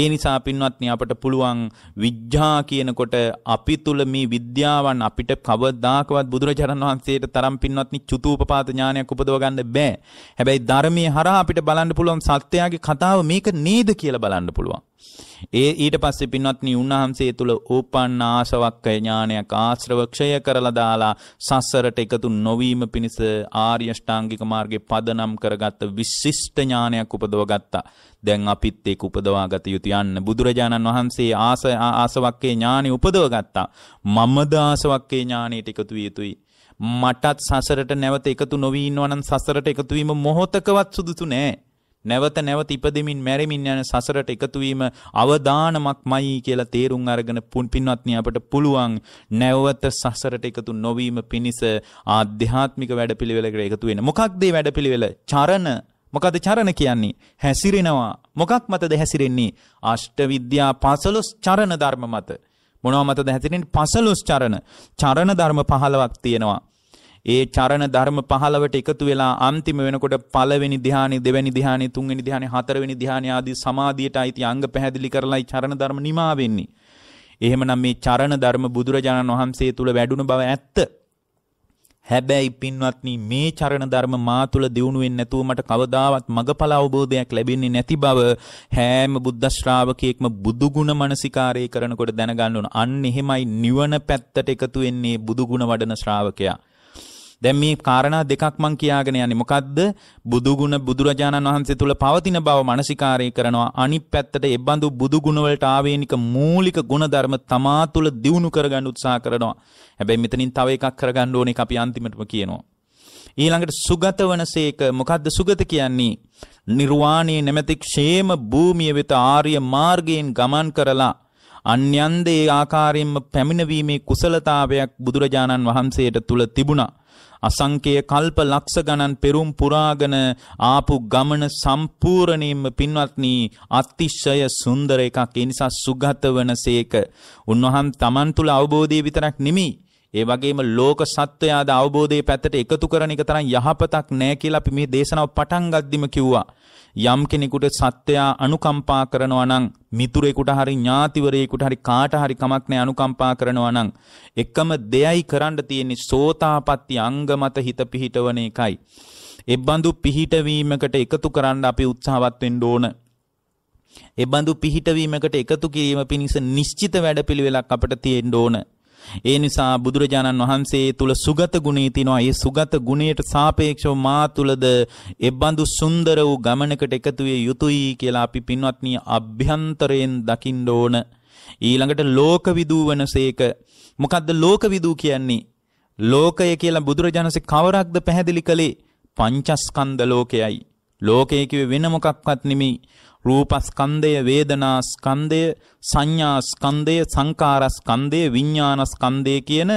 ඒ නිසා පින්වත්නි අපට පුළුවන් විඥා කියනකොට අපි තුල මේ විද්‍යාවන් අපිට කවදාකවත් බුදුරජාණන් වහන්සේට තරම් පින්වත්නි චුතූපපාත ඥානයක් උපදව ගන්න බෑ. හැබැයි ධර්මයේ හරහා අපිට බලන්න පුළුවන් සත්‍යයේ කතාව මේක නේද කියලා බලන්න පුළුවන්. ඒ ඊට පස්සේ පින්වත්නි උන්වහන්සේ තුල ඕපන්න ආශවක්කය ඥානයක් ආශ්‍රවක්ෂය කරලා දාලා සසරට එකතු නොවීම පිණිස ආර්ය ෂ්ටාංගික මාර්ගේ පදනම් කරගත් විශිෂ්ට ඥානයක් උපදවගත්තා. දැන් අපිත් ඒක උපදවා ගත යුතු යන්න බුදුරජාණන් වහන්සේ ආස ආසවක්කේ ඥානෙ උපදවගත්තා. මමද ආසවක්කේ ඥානෙට එකතු විය යුතුයි. මටත් සසරට නැවත එකතු නොවී ඉන්නවා නම් සසරට එකතු වීම මොහොතකවත් සුදුසු නෑ. නැවත නැවත ඉපදෙමින් මැරෙමින් යන සසරට එකතු වීම අවදානමක්මයි කියලා තේරුම් අරගෙන පින්වත්නි අපට පුළුවන් නැවත සසරට එකතු නොවීම පිණිස ආධ්‍යාත්මික වැඩපිළිවෙලකට එකතු වෙන්න. මොකක්ද මේ වැඩපිළිවෙල? චරණ. මොකද චරණ කියන්නේ? හැසිරෙනවා. මොකක් මතද හැසිරෙන්නේ? අෂ්ට විද්‍යා 15 චරණ ධර්ම මත. මොනවා මතද හැසිරෙන්නේ? 15 චරණ. චරණ ධර්ම 15ක් තියෙනවා. ඒ චරණ ධර්ම 15ට එකතු වෙලා අන්තිම වෙනකොට පළවෙනි ධ්‍යානෙ දෙවෙනි ධ්‍යානෙ තුන්වෙනි ධ්‍යානෙ හතරවෙනි ධ්‍යානෙ ආදී සමාධියට අයිති අංග පැහැදිලි කරලායි චරණ ධර්ම නිමා වෙන්නේ. එහෙමනම් මේ චරණ ධර්ම බුදුරජාණන් වහන්සේ තුල වැඩුණ බව ඇත්ත. හැබැයි පින්වත්නි මේ චරණ ධර්ම මා තුල දියුණු වෙන්නේ නැතුව මට කවදාවත් මගඵල අවබෝධයක් ලැබෙන්නේ නැති බව හැම බුද්ධ ශ්‍රාවකයෙක්ම බුදු ගුණ මනසිකාරය කරනකොට දැනගන්න ඕන. අන්න එහෙමයි නිවන පැත්තට එකතු වෙන්නේ බුදු ගුණ වඩන ශ්‍රාවකයා. දැන් මේ කාරණා දෙකක් මං කියාගෙන යන්නේ මොකද්ද බුදුගුණ බුදුරජාණන් වහන්සේ තුල පවතින බව මානසිකාරය කරනවා අනිත් පැත්තට ඒ බඳු බුදුගුණ වලට ආවේනික මූලික ගුණධර්ම තමා තුල දියුණු කරගන්න උත්සාහ කරනවා හැබැයි මෙතනින් තව එකක් කරගන්න ඕනේ අපි අන්තිමටම කියනවා ඊළඟට සුගත වනසේක මොකද්ද සුගත කියන්නේ නිර්වාණයේ නැමැති ക്ഷേම භූමිය වෙත ආර්ය මාර්ගයෙන් ගමන් කරලා අන්‍යන්ද ඒ ආකාරයෙන්ම පැමිණවීමේ කුසලතාවයක් බුදුරජාණන් වහන්සේට තුල තිබුණා. අසංකය කල්ප ලක්ෂ ගණන් පෙරුම් පුරාගෙන ආපු ගමන සම්පූර්ණයෙන්ම පින්වත්නි අතිශය සුන්දර එකක් ඒ නිසා සුගත වනසේක උන්වහන් Taman තුල අවබෝධය විතරක් නෙමෙයි ඒ වගේම ලෝක සත්වයාද අවබෝධයේ පැත්තට එකතු කරන එක තරම් යහපතක් නෑ කියලා අපි මේ දේශනාව පටන් ගද්දිම කිව්වා. යම් කෙනෙකුට සත්වයා අනුකම්පා කරනවා නම් මිතුරෙකුට හරි ඥාතිවරයෙකුට හරි කාට හරි කමක් නැහැ අනුකම්පා කරනවා නම් එකම දෙයයි කරන්න තියෙන්නේ සෝතාපට්ටි අංගමත හිත පිහිටවන එකයි. එබ්බඳු පිහිටවීමකට එකතු කරන්න අපි උත්සාහවත් වෙන්න ඕන. එබඳු පිහිටවීමකට එකතු කිරීම පිණිස නිශ්චිත වැඩපිළිවෙලක් අපට තියෙන්න ඕන. ඒ නිසා බුදුරජාණන් වහන්සේ තුල සුගත ගුණය තිනවා. ඒ සුගත ගුණයට සාපේක්ෂව මා තුලද එබඳු සුන්දර වූ ගමනකට එකතු විය යුතුයි කියලා අපි පින්වත්නි අභ්‍යන්තරයෙන් දකින්න ඕන. ඊළඟට ලෝකවිදූ වනසේක මොකද්ද ලෝකවිදූ කියන්නේ? ලෝකය කියලා බුදුරජාණන්සේ කවරක්ද පැහැදිලි කළේ? පංචස්කන්ධ ලෝකයයි. ලෝකය කිව්වේ වෙන මොකක්වත් නෙමෙයි. රූපස්කන්ධය, වේදනාස්කන්ධය, සංඥාස්කන්ධය, සංකාරස්කන්ධය, විඥානස්කන්ධය කියන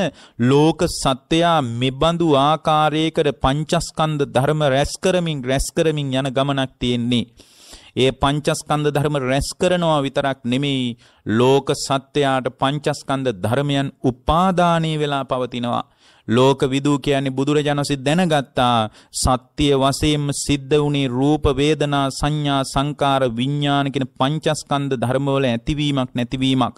ලෝක සත්‍යයා මෙබඳු ආකාරයකට පංචස්කන්ධ ධර්ම රැස් කරමින් රැස් කරමින් යන ගමනක් තියෙන්නේ. ඒ පංචස්කන්ධ ධර්ම රැස් කරනවා විතරක් නෙමෙයි ලෝක සත්‍යයට පංචස්කන්ධ ධර්මයන් උපාදානය වෙලා පවතිනවා. ලෝක විදූ කියන්නේ බුදුරජාණන්සේ දැනගත්තා සත්‍ය වශයෙන්ම සිද්ධ වුණේ රූප වේදනා සංඥා සංකාර විඥාන කියන පංචස්කන්ධ ධර්මවල ඇතිවීමක් නැතිවීමක්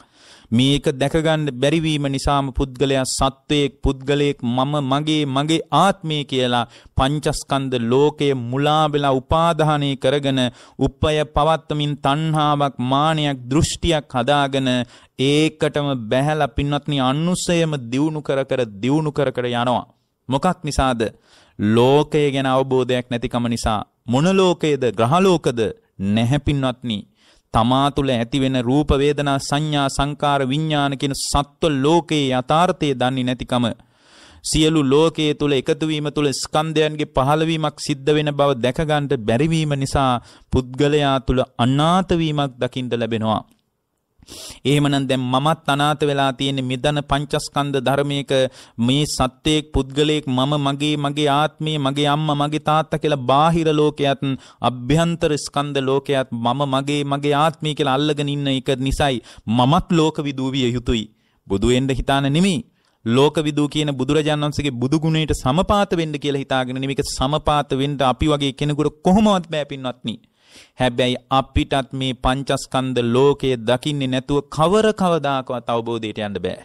මේක දැකගන්න බැරිවීම නිසාම පුද්ගලයා සත්වයෙක් පුද්ගලයෙක් මම මගේ මගේ ආත්මය කියලා පංචස්කන්ධ ලෝකයේ මුලා වෙලා උපාදානය කරගෙන උපය පවත්තමින් තණ්හාවක් මානයක් දෘෂ්ටියක් හදාගෙන ඒකටම බැහැලා පින්වත්නි අනුසයම දියුණු කර කර දියුණු කර කර යනවා මොකක් නිසාද ලෝකය ගැන අවබෝධයක් නැතිකම නිසා මොන ලෝකයේද ග්‍රහලෝකද නැහැ පින්වත්නි තමා තුළ ඇතිවෙන රූප වේදනා සංඥා සංකාර විඥාන කියන සත්ව ලෝකයේ යථාර්ථය දන්නේ නැතිකම සියලු ලෝකයේ තුල එකතු වීම තුල ස්කන්ධයන්ගේ පහළවීමක් සිද්ධ වෙන බව දැක ගන්නට බැරි වීම නිසා පුද්ගලයා තුල අනාථ වීමක් දකින්න ලැබෙනවා එහෙමනම් දැන් මමත් අනාථ වෙලා තියෙන මිදන පංචස්කන්ධ ධර්මයක මේ සත්‍යයක් පුද්ගලයෙක් මම මගේ මගේ ආත්මය මගේ අම්මා මගේ තාත්තා කියලා බාහිර ලෝකයට අභ්‍යන්තර ස්කන්ධ ලෝකයට මම මගේ මගේ ආත්මය කියලා අල්ලගෙන ඉන්න එක නිසායි මමත් ලෝක විදූ විය යුතුයි බුදු වෙන්න හිතාන නෙමෙයි ලෝක විදූ කියන බුදුරජාණන් වහන්සේගේ බුදු ගුණයට සමපාත වෙන්න කියලා හිතාගෙන නෙමෙයි සමපාත වෙන්න අපි වගේ කෙනෙකුට කොහොමවත් බෑ පින්වත්නි හැබැයි අපිටත් මේ පංචස්කන්ධ ලෝකය දකින්නේ නැතුව කවර කවදාකවත් අවබෝධයට යන්න බෑ.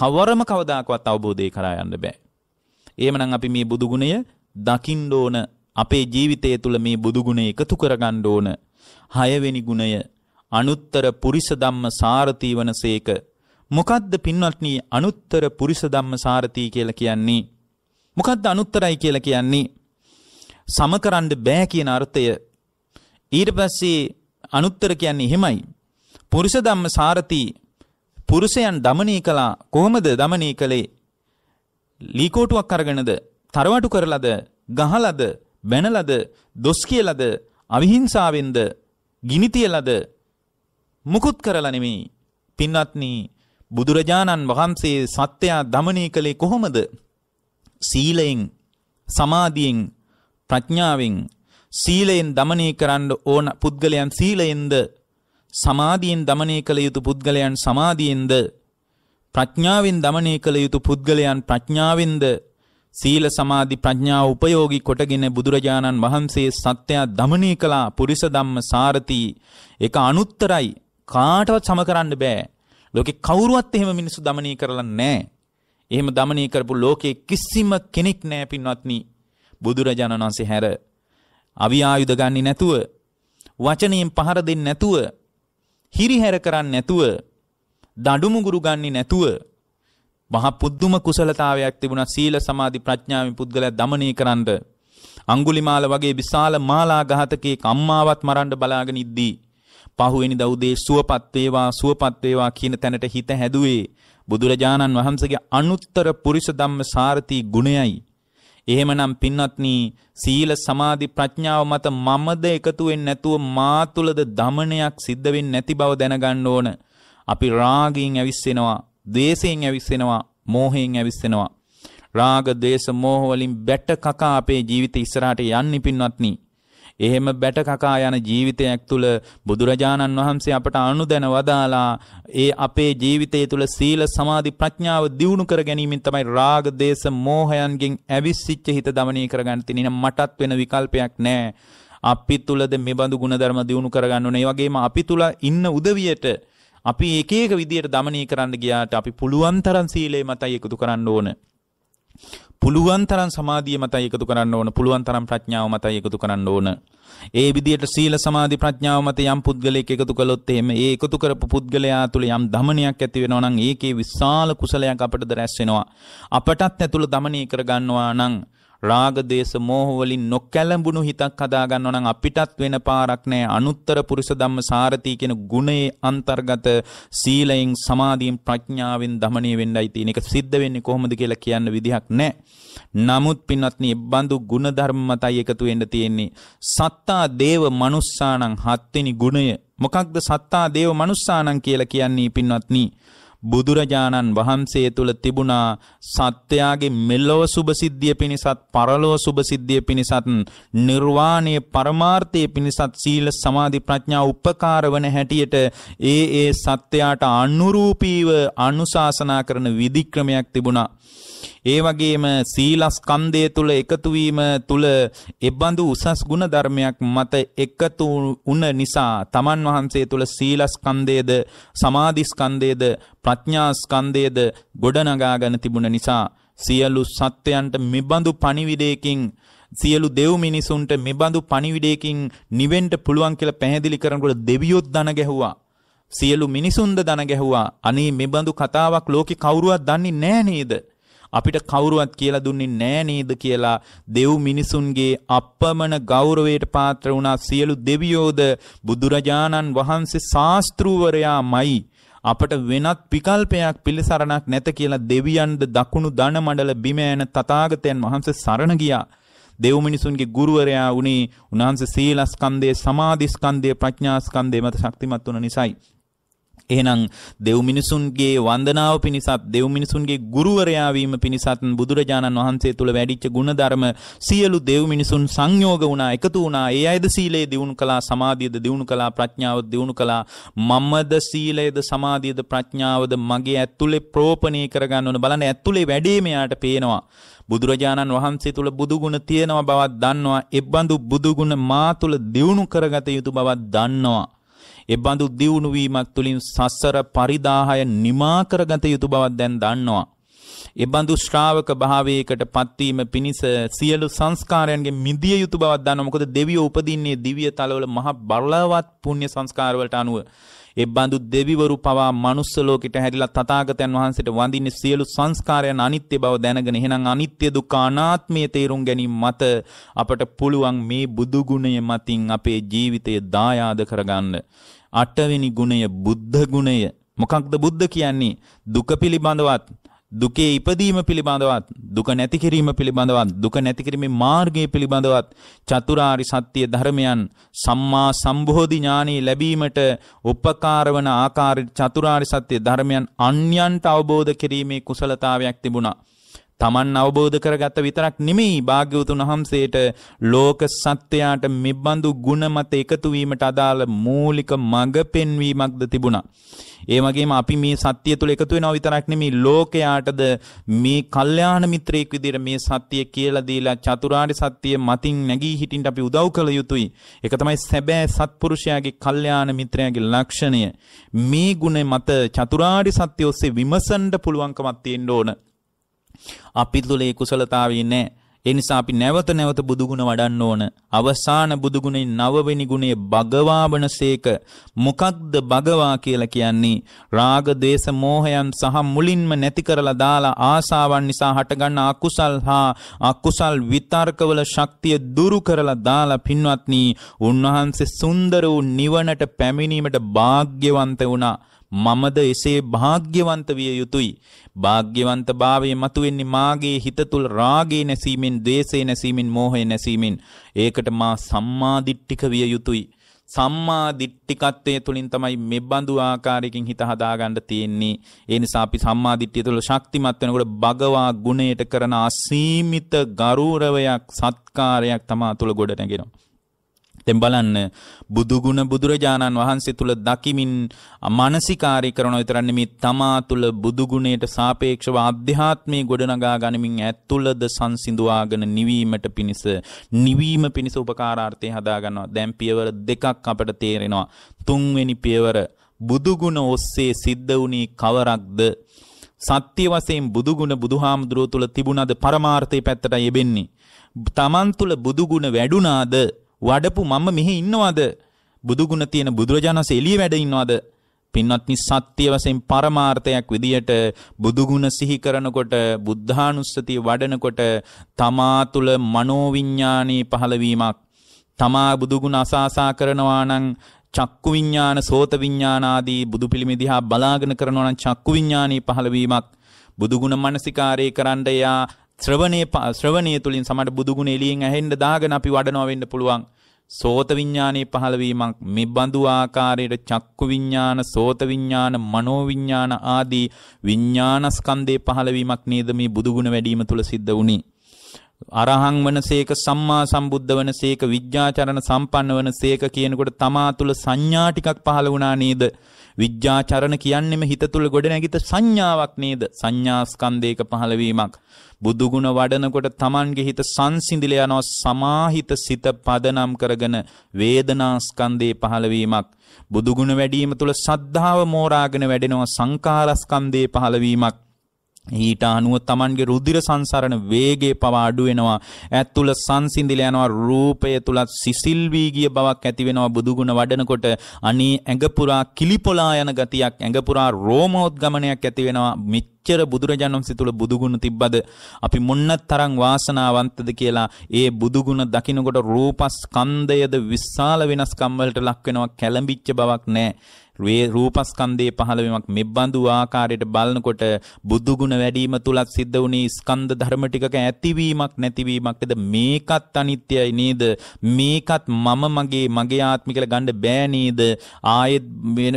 කවරම කවදාකවත් අවබෝධය කරා යන්න බෑ. එහෙමනම් අපි මේ බුදු ගුණය දකින්න ඕන අපේ ජීවිතය තුළ මේ බුදු ගුණය එකතු කරගන්න ඕන. හයවෙනි ගුණය අනුත්තර පුරිස ධම්ම සාරතී වනසේක. මොකද්ද පින්වත්නි අනුත්තර පුරිස ධම්ම සාරතී කියලා කියන්නේ? මොකද්ද අනුත්තරයි කියලා කියන්නේ? සමකරන්න බෑ කියන අර්ථය ඊට පස්සේ අනුත්තර කියන්නේ එහෙමයි. පුරුෂ ධම්ම සාරති පුරුෂයන් দমনී කළා. කොහොමද দমনී කළේ? ලී කෝටුවක් අරගෙනද, තරවටු කරලද, ගහලද, බැනලද, දොස් කියලාද, අවිහිංසාවෙන්ද, ගිනි තියලාද මුකුත් කරලා නෙමෙයි. පින්වත්නි බුදුරජාණන් වහන්සේ සත්‍යය দমনී කළේ කොහොමද? සීලයෙන්, සමාධියෙන්, ප්‍රඥාවෙන් සීලයෙන් দমনය කරන්න ඕන පුද්ගලයන් සීලයෙන්ද සමාධියෙන් দমনය කළ යුතු පුද්ගලයන් සමාධියෙන්ද ප්‍රඥාවෙන් দমনය කළ යුතු පුද්ගලයන් ප්‍රඥාවෙන්ද සීල සමාධි ප්‍රඥාව උපයෝගී කොටගෙන බුදුරජාණන් වහන්සේ සත්‍යය දමනය කළා පුරිස ධම්ම සාරති ඒක අනුත්තරයි කාටවත් සම කරන්න බෑ ලෝකේ කවුරුවත් එහෙම මිනිස්සු দমনය කරලා නැහැ එහෙම দমনය කරපු ලෝකේ කිසිම කෙනෙක් නැහැ පින්වත්නි බුදුරජාණන් වහන්සේ හැර අවියායුධ ගන්නේ නැතුව වචනයෙන් පහර දෙන්නේ නැතුව හිරිහැර කරන්නේ නැතුව දඬුමුගුරු ගන්නේ නැතුව මහ පුදුම කුසලතාවයක් තිබුණා සීල සමාධි ප්‍රඥාවෙන් පුද්ගලයා দমনය කරන්න අඟුලිමාල වගේ විශාල මාලා ඝාතකයේ කම්මාවත් මරන්න බලාගෙන ඉද්දී පහුවෙනි දවුදේ සුවපත් වේවා සුවපත් වේවා කියන තැනට හිත හැදුවේ බුදුරජාණන් වහන්සේගේ අනුත්තර පුරිස ධම්ම සාරති ගුණයයි එහෙමනම් පින්වත්නි සීල සමාධි ප්‍රඥාව මත මමද එකතු වෙන්නේ නැතුව මා තුළද දමනයක් සිද්ධ වෙන්නේ නැති බව දැනගන්න ඕන. අපි රාගයෙන් ඇවිස්සෙනවා, ද්වේෂයෙන් ඇවිස්සෙනවා, මෝහයෙන් ඇවිස්සෙනවා. රාග, ද්වේෂ, මෝහ වලින් බැට කකා අපේ ජීවිත ඉස්සරහට යන්නේ පින්වත්නි. එහෙම බැට කකා යන ජීවිතයක් තුළ බුදුරජාණන් වහන්සේ අපට අනුදැන වදාලා ඒ අපේ ජීවිතය තුළ සීල සමාධි ප්‍රඥාව දියුණු කර ගැනීමෙන් තමයි රාග දේශ මෝහයන්ගෙන් ඇවිස්සිච්ච හිත දමනය කරගන්න තියෙන මටත් වෙන විකල්පයක් නැහැ. අපි තුළද මේ බඳු ගුණධර්ම දියුණු කරගන්න ඕනේ. ඒ වගේම අපි තුළ ඉන්න උදවියට අපි එක එක විදියට දමනය කරන්න ගියාට අපි පුළුවන් තරම් සීලය මතයි එකතු කරන්න ඕන. පුළුවන් තරම් සමාධිය මතයි එකතු කරන්න ඕන පුළුවන් තරම් ප්‍රඥාව මතයි එකතු කරන්න ඕන ඒ විදිහට සීල සමාධි ප්‍රඥාව මත යම් පුද්ගලයෙක් එකතු කළොත් එහෙම ඒ එකතු කරපු පුද්ගලයා තුළ යම් দমনයක් ඇති වෙනවා නම් ඒකේ විශාල කුසලයක් අපට දැස් වෙනවා අපටත් ඇතුළ দমনය කර ගන්නවා නම් රාග දේශ මෝහ වලින් නොකැළඹුණු හිතක් හදා ගන්නවා නම් අපිටත් වෙන පාරක් නැහැ අනුත්තර පුරුෂ ධම්ම සාරති කියන ගුණයේ අන්තර්ගත සීලයෙන් සමාධියෙන් ප්‍රඥාවෙන් দমনය වෙන්නයි තියෙන එක සිද්ධ වෙන්නේ කොහොමද කියලා කියන්න විදිහක් නැහැ නමුත් පින්වත්නි බඳු ගුණධර්ම මතයි එකතු වෙන්න තියෙන්නේ සත්තා දේව මනුස්සාණං හත්වෙනි ගුණය මොකක්ද සත්තා දේව මනුස්සාණං කියලා කියන්නේ පින්වත්නි බුදුරජාණන් වහන්සේ තුල තිබුණා සත්‍යයාගේ මෙලොව සුභසිද්ධිය පිණිසත් පරලොව සුභසිද්ධිය පිණිසත් නිර්වාණය පරමාර්ථය පිණිසත් සීල සමාධි ප්‍රඥා උපකාර වන හැටියට ඒ ඒ සත්‍යයාට අනුරූපීව අනුශාසනා කරන විධික්‍රමයක් තිබුණා ඒ වගේම සීලස්කන්ධය තුල එකතු වීම තුල එබඳු උසස් ගුණ ධර්මයක් මත එකතු වුණ නිසා තමන් වහන්සේ තුල සීලස්කන්ධයේද සමාධිස්කන්ධයේද ප්‍රඥාස්කන්ධයේද ගොඩනගා ගන්න තිබුණ නිසා සියලු සත්වයන්ට මෙබඳු පණිවිඩයකින් සියලු දෙව් මිනිසුන්ට මෙබඳු පණිවිඩයකින් නිවෙන්ට පුළුවන් කියලා පැහැදිලි කරනකොට දෙවියොත් දන ගැහුවා. සියලු මිනිසුන්ද දන ගැහුවා. අනේ මෙබඳු කතාවක් ලෝකේ කවුරුවත් දන්නේ නෑ නේද? අපිට කවුරුවත් කියලා දුන්නේ නෑ නේද කියලා දෙව් මිනිසුන්ගේ අපමණ ගෞරවයට පාත්‍ර වුණා සියලු දෙවියෝද බුදුරජාණන් වහන්සේ ශාස්ත්‍රූවරයාමයි අපට වෙනත් විකල්පයක් පිළිසරණක් නැත කියලා දෙවියන්ද දකුණු ධන මණ්ඩල බිම ඇන තථාගතයන් වහන්සේ සරණ ගියා. දෙව් මිනිසුන්ගේ ගුරුවරයා වුණේ උන්වහන්සේ සීලස්කන්ධයේ සමාධිස්කන්ධයේ ප්‍රඥාස්කන්ධයේ මත ශක්තිමත් වුණ නිසායි. එහෙනම් දෙව් මිනිසුන්ගේ වන්දනාව පිණිසත් දෙව් මිනිසුන්ගේ ගුරුවරයා වීම පිණිසත් බුදුරජාණන් වහන්සේ තුල වැඩිච්ච ගුණධර්ම සියලු දෙව් මිනිසුන් සංයෝග වුණා එකතු වුණා ඒ අයද සීලය දියුණු කළා සමාධියද දියුණු කළා ප්‍රඥාව දියුණු කළා මමද සීලයද සමාධියද ප්‍රඥාවද මගේ ඇතුලේ ප්‍රෝපණය කරගන්න ඕන බලන්න ඇතුලේ වැඩේ මෙයාට පේනවා බුදුරජාණන් වහන්සේ තුල බුදුගුණ තියෙනවා බවත් දන්නවා එබඳු බුදුගුණ මා තුල දියුණු කරගත යුතු බවත් දන්නවා එබඳු දියුණු වීමක් තුලින් සසර පරිදාහය නිමා කරගත යුතු බවක් දැන් දන්නවා. එබඳු ශ්‍රාවක භාවයකට පත්වීම පිණිස සියලු සංස්කාරයන්ගේ මිදිය යුතු බවක් දන්නවා. මොකද දෙවියෝ උපදින්නේ දිව්‍ය තලවල මහ බලවත් පුණ්‍ය සංස්කාරවලට අනුව. එබඳු දෙවිවරු පවා manuss ලෝකෙට හැරිලා තථාගතයන් වහන්සේට වඳින්නේ සියලු සංස්කාරයන් අනිත්‍ය බව දැනගෙන එහෙනම් අනිත්‍ය දුක්ඛ අනාත්මය තේරුම් ගැනීම මත අපට පුළුවන් මේ බුදු ගුණය මතින් අපේ ජීවිතය දායාද කරගන්න. අටවෙනි ගුණය බුද්ධ ගුණය මොකක්ද බුද්ධ කියන්නේ දුක පිළිබඳවත් දුකේ ඉපදීම පිළිබඳවත් දුක නැති කිරීම පිළිබඳවත් දුක නැති කිරීමේ මාර්ගය පිළිබඳවත් චතුරාරි සත්‍ය ධර්මයන් සම්මා සම්බෝධි ඥානෙ ලැබීමට උපකාර වන ආකාරයට චතුරාරි සත්‍ය ධර්මයන් අන්‍යයන්ට අවබෝධ කිරීමේ කුසලතාවයක් තිබුණා තමන් අවබෝධ කරගත්ත විතරක් නෙමෙයි භාග්‍යවතුන් වහන්සේට ලෝක සත්‍යයට මෙබඳු ගුණ මත එකතු වීමට අදාළ මූලික මඟ පෙන්වීමක්ද තිබුණා. ඒ වගේම අපි මේ සත්‍ය තුල එකතු වෙනවා විතරක් නෙමෙයි ලෝකයාටද මේ කල්යාණ මිත්‍රයෙක් විදිහට මේ සත්‍ය කියලා දීලා චතුරාර්ය සත්‍ය මතින් නැගී හිටින්න අපි උදව් කළ යුතුයි. ඒක තමයි සැබෑ සත්පුරුෂයාගේ කල්යාණ මිත්‍රයාගේ ලක්ෂණය. මේ ගුණ මත චතුරාර්ය සත්‍ය ඔස්සේ විමසන්න පුළුවන්කමක් තියෙන්න ඕන. අපි තුල ඒ කුසලතාවය නැහැ. ඒ නිසා අපි නැවත නැවත බුදුගුණ වඩන්න ඕන. අවසාන බුදුගුණේ නවවෙනි ගුණේ භගවාබනසේක. මොකක්ද භගවා කියලා කියන්නේ? රාග, දේශ, මෝහයන් සහ මුලින්ම නැති කරලා දාලා ආසාවන් නිසා හටගන්න අකුසල් හා අකුසල් විතර්කවල ශක්තිය දුරු කරලා දාලා පින්වත්නි, උන්වහන්සේ සුන්දර වූ නිවනට පැමිණීමට වාග්යවන්ත වුණා. මමද එසේ භාග්‍යවන්ත විය යුතුයි. භාග්‍යවන්ත භාවය මතුවෙන්නේ මාගේ හිත තුළ රාගේ නැසීමෙන්, ද්වේෂේ නැසීමෙන්, මෝහය නැසීමෙන්. ඒකට මා සම්මාදිට්ඨික විය යුතුයි. සම්මා දිට්ඨිකත්වයේ තුලින් තමයි මෙබඳු ආකාරයකින් හිත හදාගන්න තියෙන්නේ. ඒ නිසා අපි සම්මා දිට්ඨිය තුළ ශක්තිමත් වෙනකොට භගවා ගුණයට කරන අසීමිත ගෞරවයක් සත්කාරයක් තමා තුළ ගොඩ නැගෙනවා. දැන් බලන්න බුදුගුණ බුදුරජාණන් වහන්සේ තුල දකිමින් මානසිකාරය කරන විතරන්නේ මේ තමා තුල බුදුගුණයට සාපේක්ෂව ආධ්‍යාත්මී ගොඩනගා ගනිමින් ඇතුළද සංසිඳුවාගෙන නිවීමට පිණිස නිවීම පිණිස උපකාරාර්ථය හදා ගන්නවා. දැන් පියවර දෙකක් අපට තේරෙනවා. තුන්වෙනි පියවර බුදුගුණ ඔස්සේ සිද්ධ වුණේ කවරක්ද? සත්‍ය වශයෙන් බුදුගුණ බුදුහාමුදුරුව තුල තිබුණද පරමාර්ථයේ පැත්තට යෙබෙන්නේ. තමන් තුල බුදුගුණ වැඩුණාද වඩපු මම මෙහි ඉන්නවාද? බුදුගුණ තියෙන බුදුරජාණන්සේ එළිය වැඩ ඉන්නවාද? පින්වත්නි සත්‍ය වශයෙන් පරමාර්ථයක් විදියට බුදුගුණ සිහි කරනකොට බුද්ධානුස්සතිය වඩනකොට තමා තුළ මනෝවිඤ්ඤාණී පහළවීමක් තමා බුදුගුණ අසාසා කරනවා නම් චක්කු විඤ්ඤාණ සෝත විඤ්ඤාණ ආදී බුදු පිළිමේ දිහා බලාගෙන කරනවා නම් චක්කු විඤ්ඤාණී පහළවීමක් බුදුගුණ මනසිකාරය කරන්න එයා ශ්‍රවණයේ ශ්‍රවණය තුලින් සමහර බුදුගුණ එළියෙන් ඇහෙන්න දාගෙන අපි වඩනවා වෙන්න පුළුවන්. සෝත විඥානයේ පහළවීමක් මේ බඳු ආකාරයට චක්කු විඥාන සෝත විඥාන මනෝ විඥාන ආදී විඥානස්කන්ධයේ පහළවීමක් නේද මේ බුදුගුණ වැඩිම තුල සිද්ධ වුණේ අරහං වනසේක සම්මා සම්බුද්ධ වනසේක විඥාචරණ සම්පන්න වනසේක කියනකොට තමා තුල සංඥා ටිකක් පහළ වුණා නේද විඥාචරණ කියන්නේම හිත තුල ගොඩනැගිත සංඥාවක් නේද? සංඥාස්කන්ධයක පහළවීමක්. බුදු ගුණ වඩනකොට Tamange හිත සංසිඳිල යනවා සමාහිත සිත පදනම් කරගෙන වේදනාස්කන්ධේ පහළවීමක්. බුදු ගුණ වැඩිම තුල සද්ධාව මෝරාගෙන වැඩෙනවා සංකාරස්කන්ධේ පහළවීමක්. ඊට අනුව Tamanගේ රුධිර සංසරණ වේගය පවා අඩු වෙනවා. ඇත් තුල සංසිඳිලා යනවා. රූපය තුලත් සිසිල් වී ගිය බවක් ඇති වෙනවා. බුදුගුණ වඩනකොට අනී ඇඟ පුරා කිලිපොලා යන ගතියක්, ඇඟ පුරා රෝමෝද්ගමනයක් ඇති වෙනවා. මෙච්චර බුදුරජාණන් වහන්සේ තුල බුදුගුණ තිබ්බද අපි මොන්න තරම් වාසනාවන්තද කියලා ඒ බුදුගුණ දකිනකොට රූපස්කන්ධයද විශාල වෙනස්කම් වලට ලක් වෙනවා. කැළඹිච්ච බවක් නැහැ. රූපස්කන්ධයේ පහළවීමක් මෙබඳු ආකාරයට බලනකොට බුදු ගුණ වැඩිම තුලත් සිද්ධ වුණේ ස්කන්ධ ධර්ම ටිකක ඇතිවීමක් නැතිවීමක්ද මේකත් අනිත්‍යයි නේද මේකත් මම මගේ මගේ ආත්මික කියලා ගන්න බෑ නේද ආයෙත්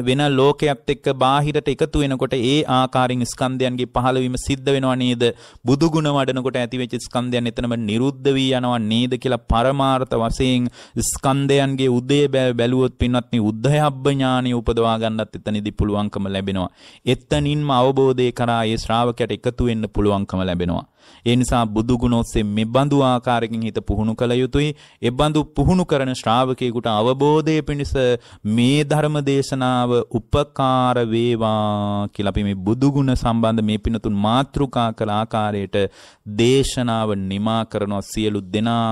වෙන ලෝකයක් එක්ක බාහිරට එකතු වෙනකොට ඒ ආකාරයෙන් ස්කන්ධයන්ගේ පහළවීම සිද්ධ වෙනවා නේද බුදු ගුණ වඩනකොට ඇතිවෙච්ච ස්කන්ධයන් එතනම නිරුද්ධ වී යනවා නේද කියලා පරමාර්ථ වශයෙන් ස්කන්ධයන්ගේ උදේ බැලුවොත් පින්වත් මේ උද්දයබ්බ ඥානිය උපදව උපදවා ගන්නත් එතනදී පුළුවන්කම ලැබෙනවා. එතනින්ම අවබෝධය කරා ඒ ශ්‍රාවකයට එකතු වෙන්න පුළුවන්කම ලැබෙනවා. ඒ නිසා බුදු ගුණ ඔස්සේ මෙබඳු ආකාරයකින් හිත පුහුණු කළ යුතුයි. එබඳු පුහුණු කරන ශ්‍රාවකයෙකුට අවබෝධය පිණිස මේ ධර්ම දේශනාව උපකාර වේවා කියලා අපි මේ බුදු ගුණ සම්බන්ධ මේ පිනතුන් මාත්‍රිකා කළ ආකාරයට දේශනාව නිමා කරනවා සියලු දෙනා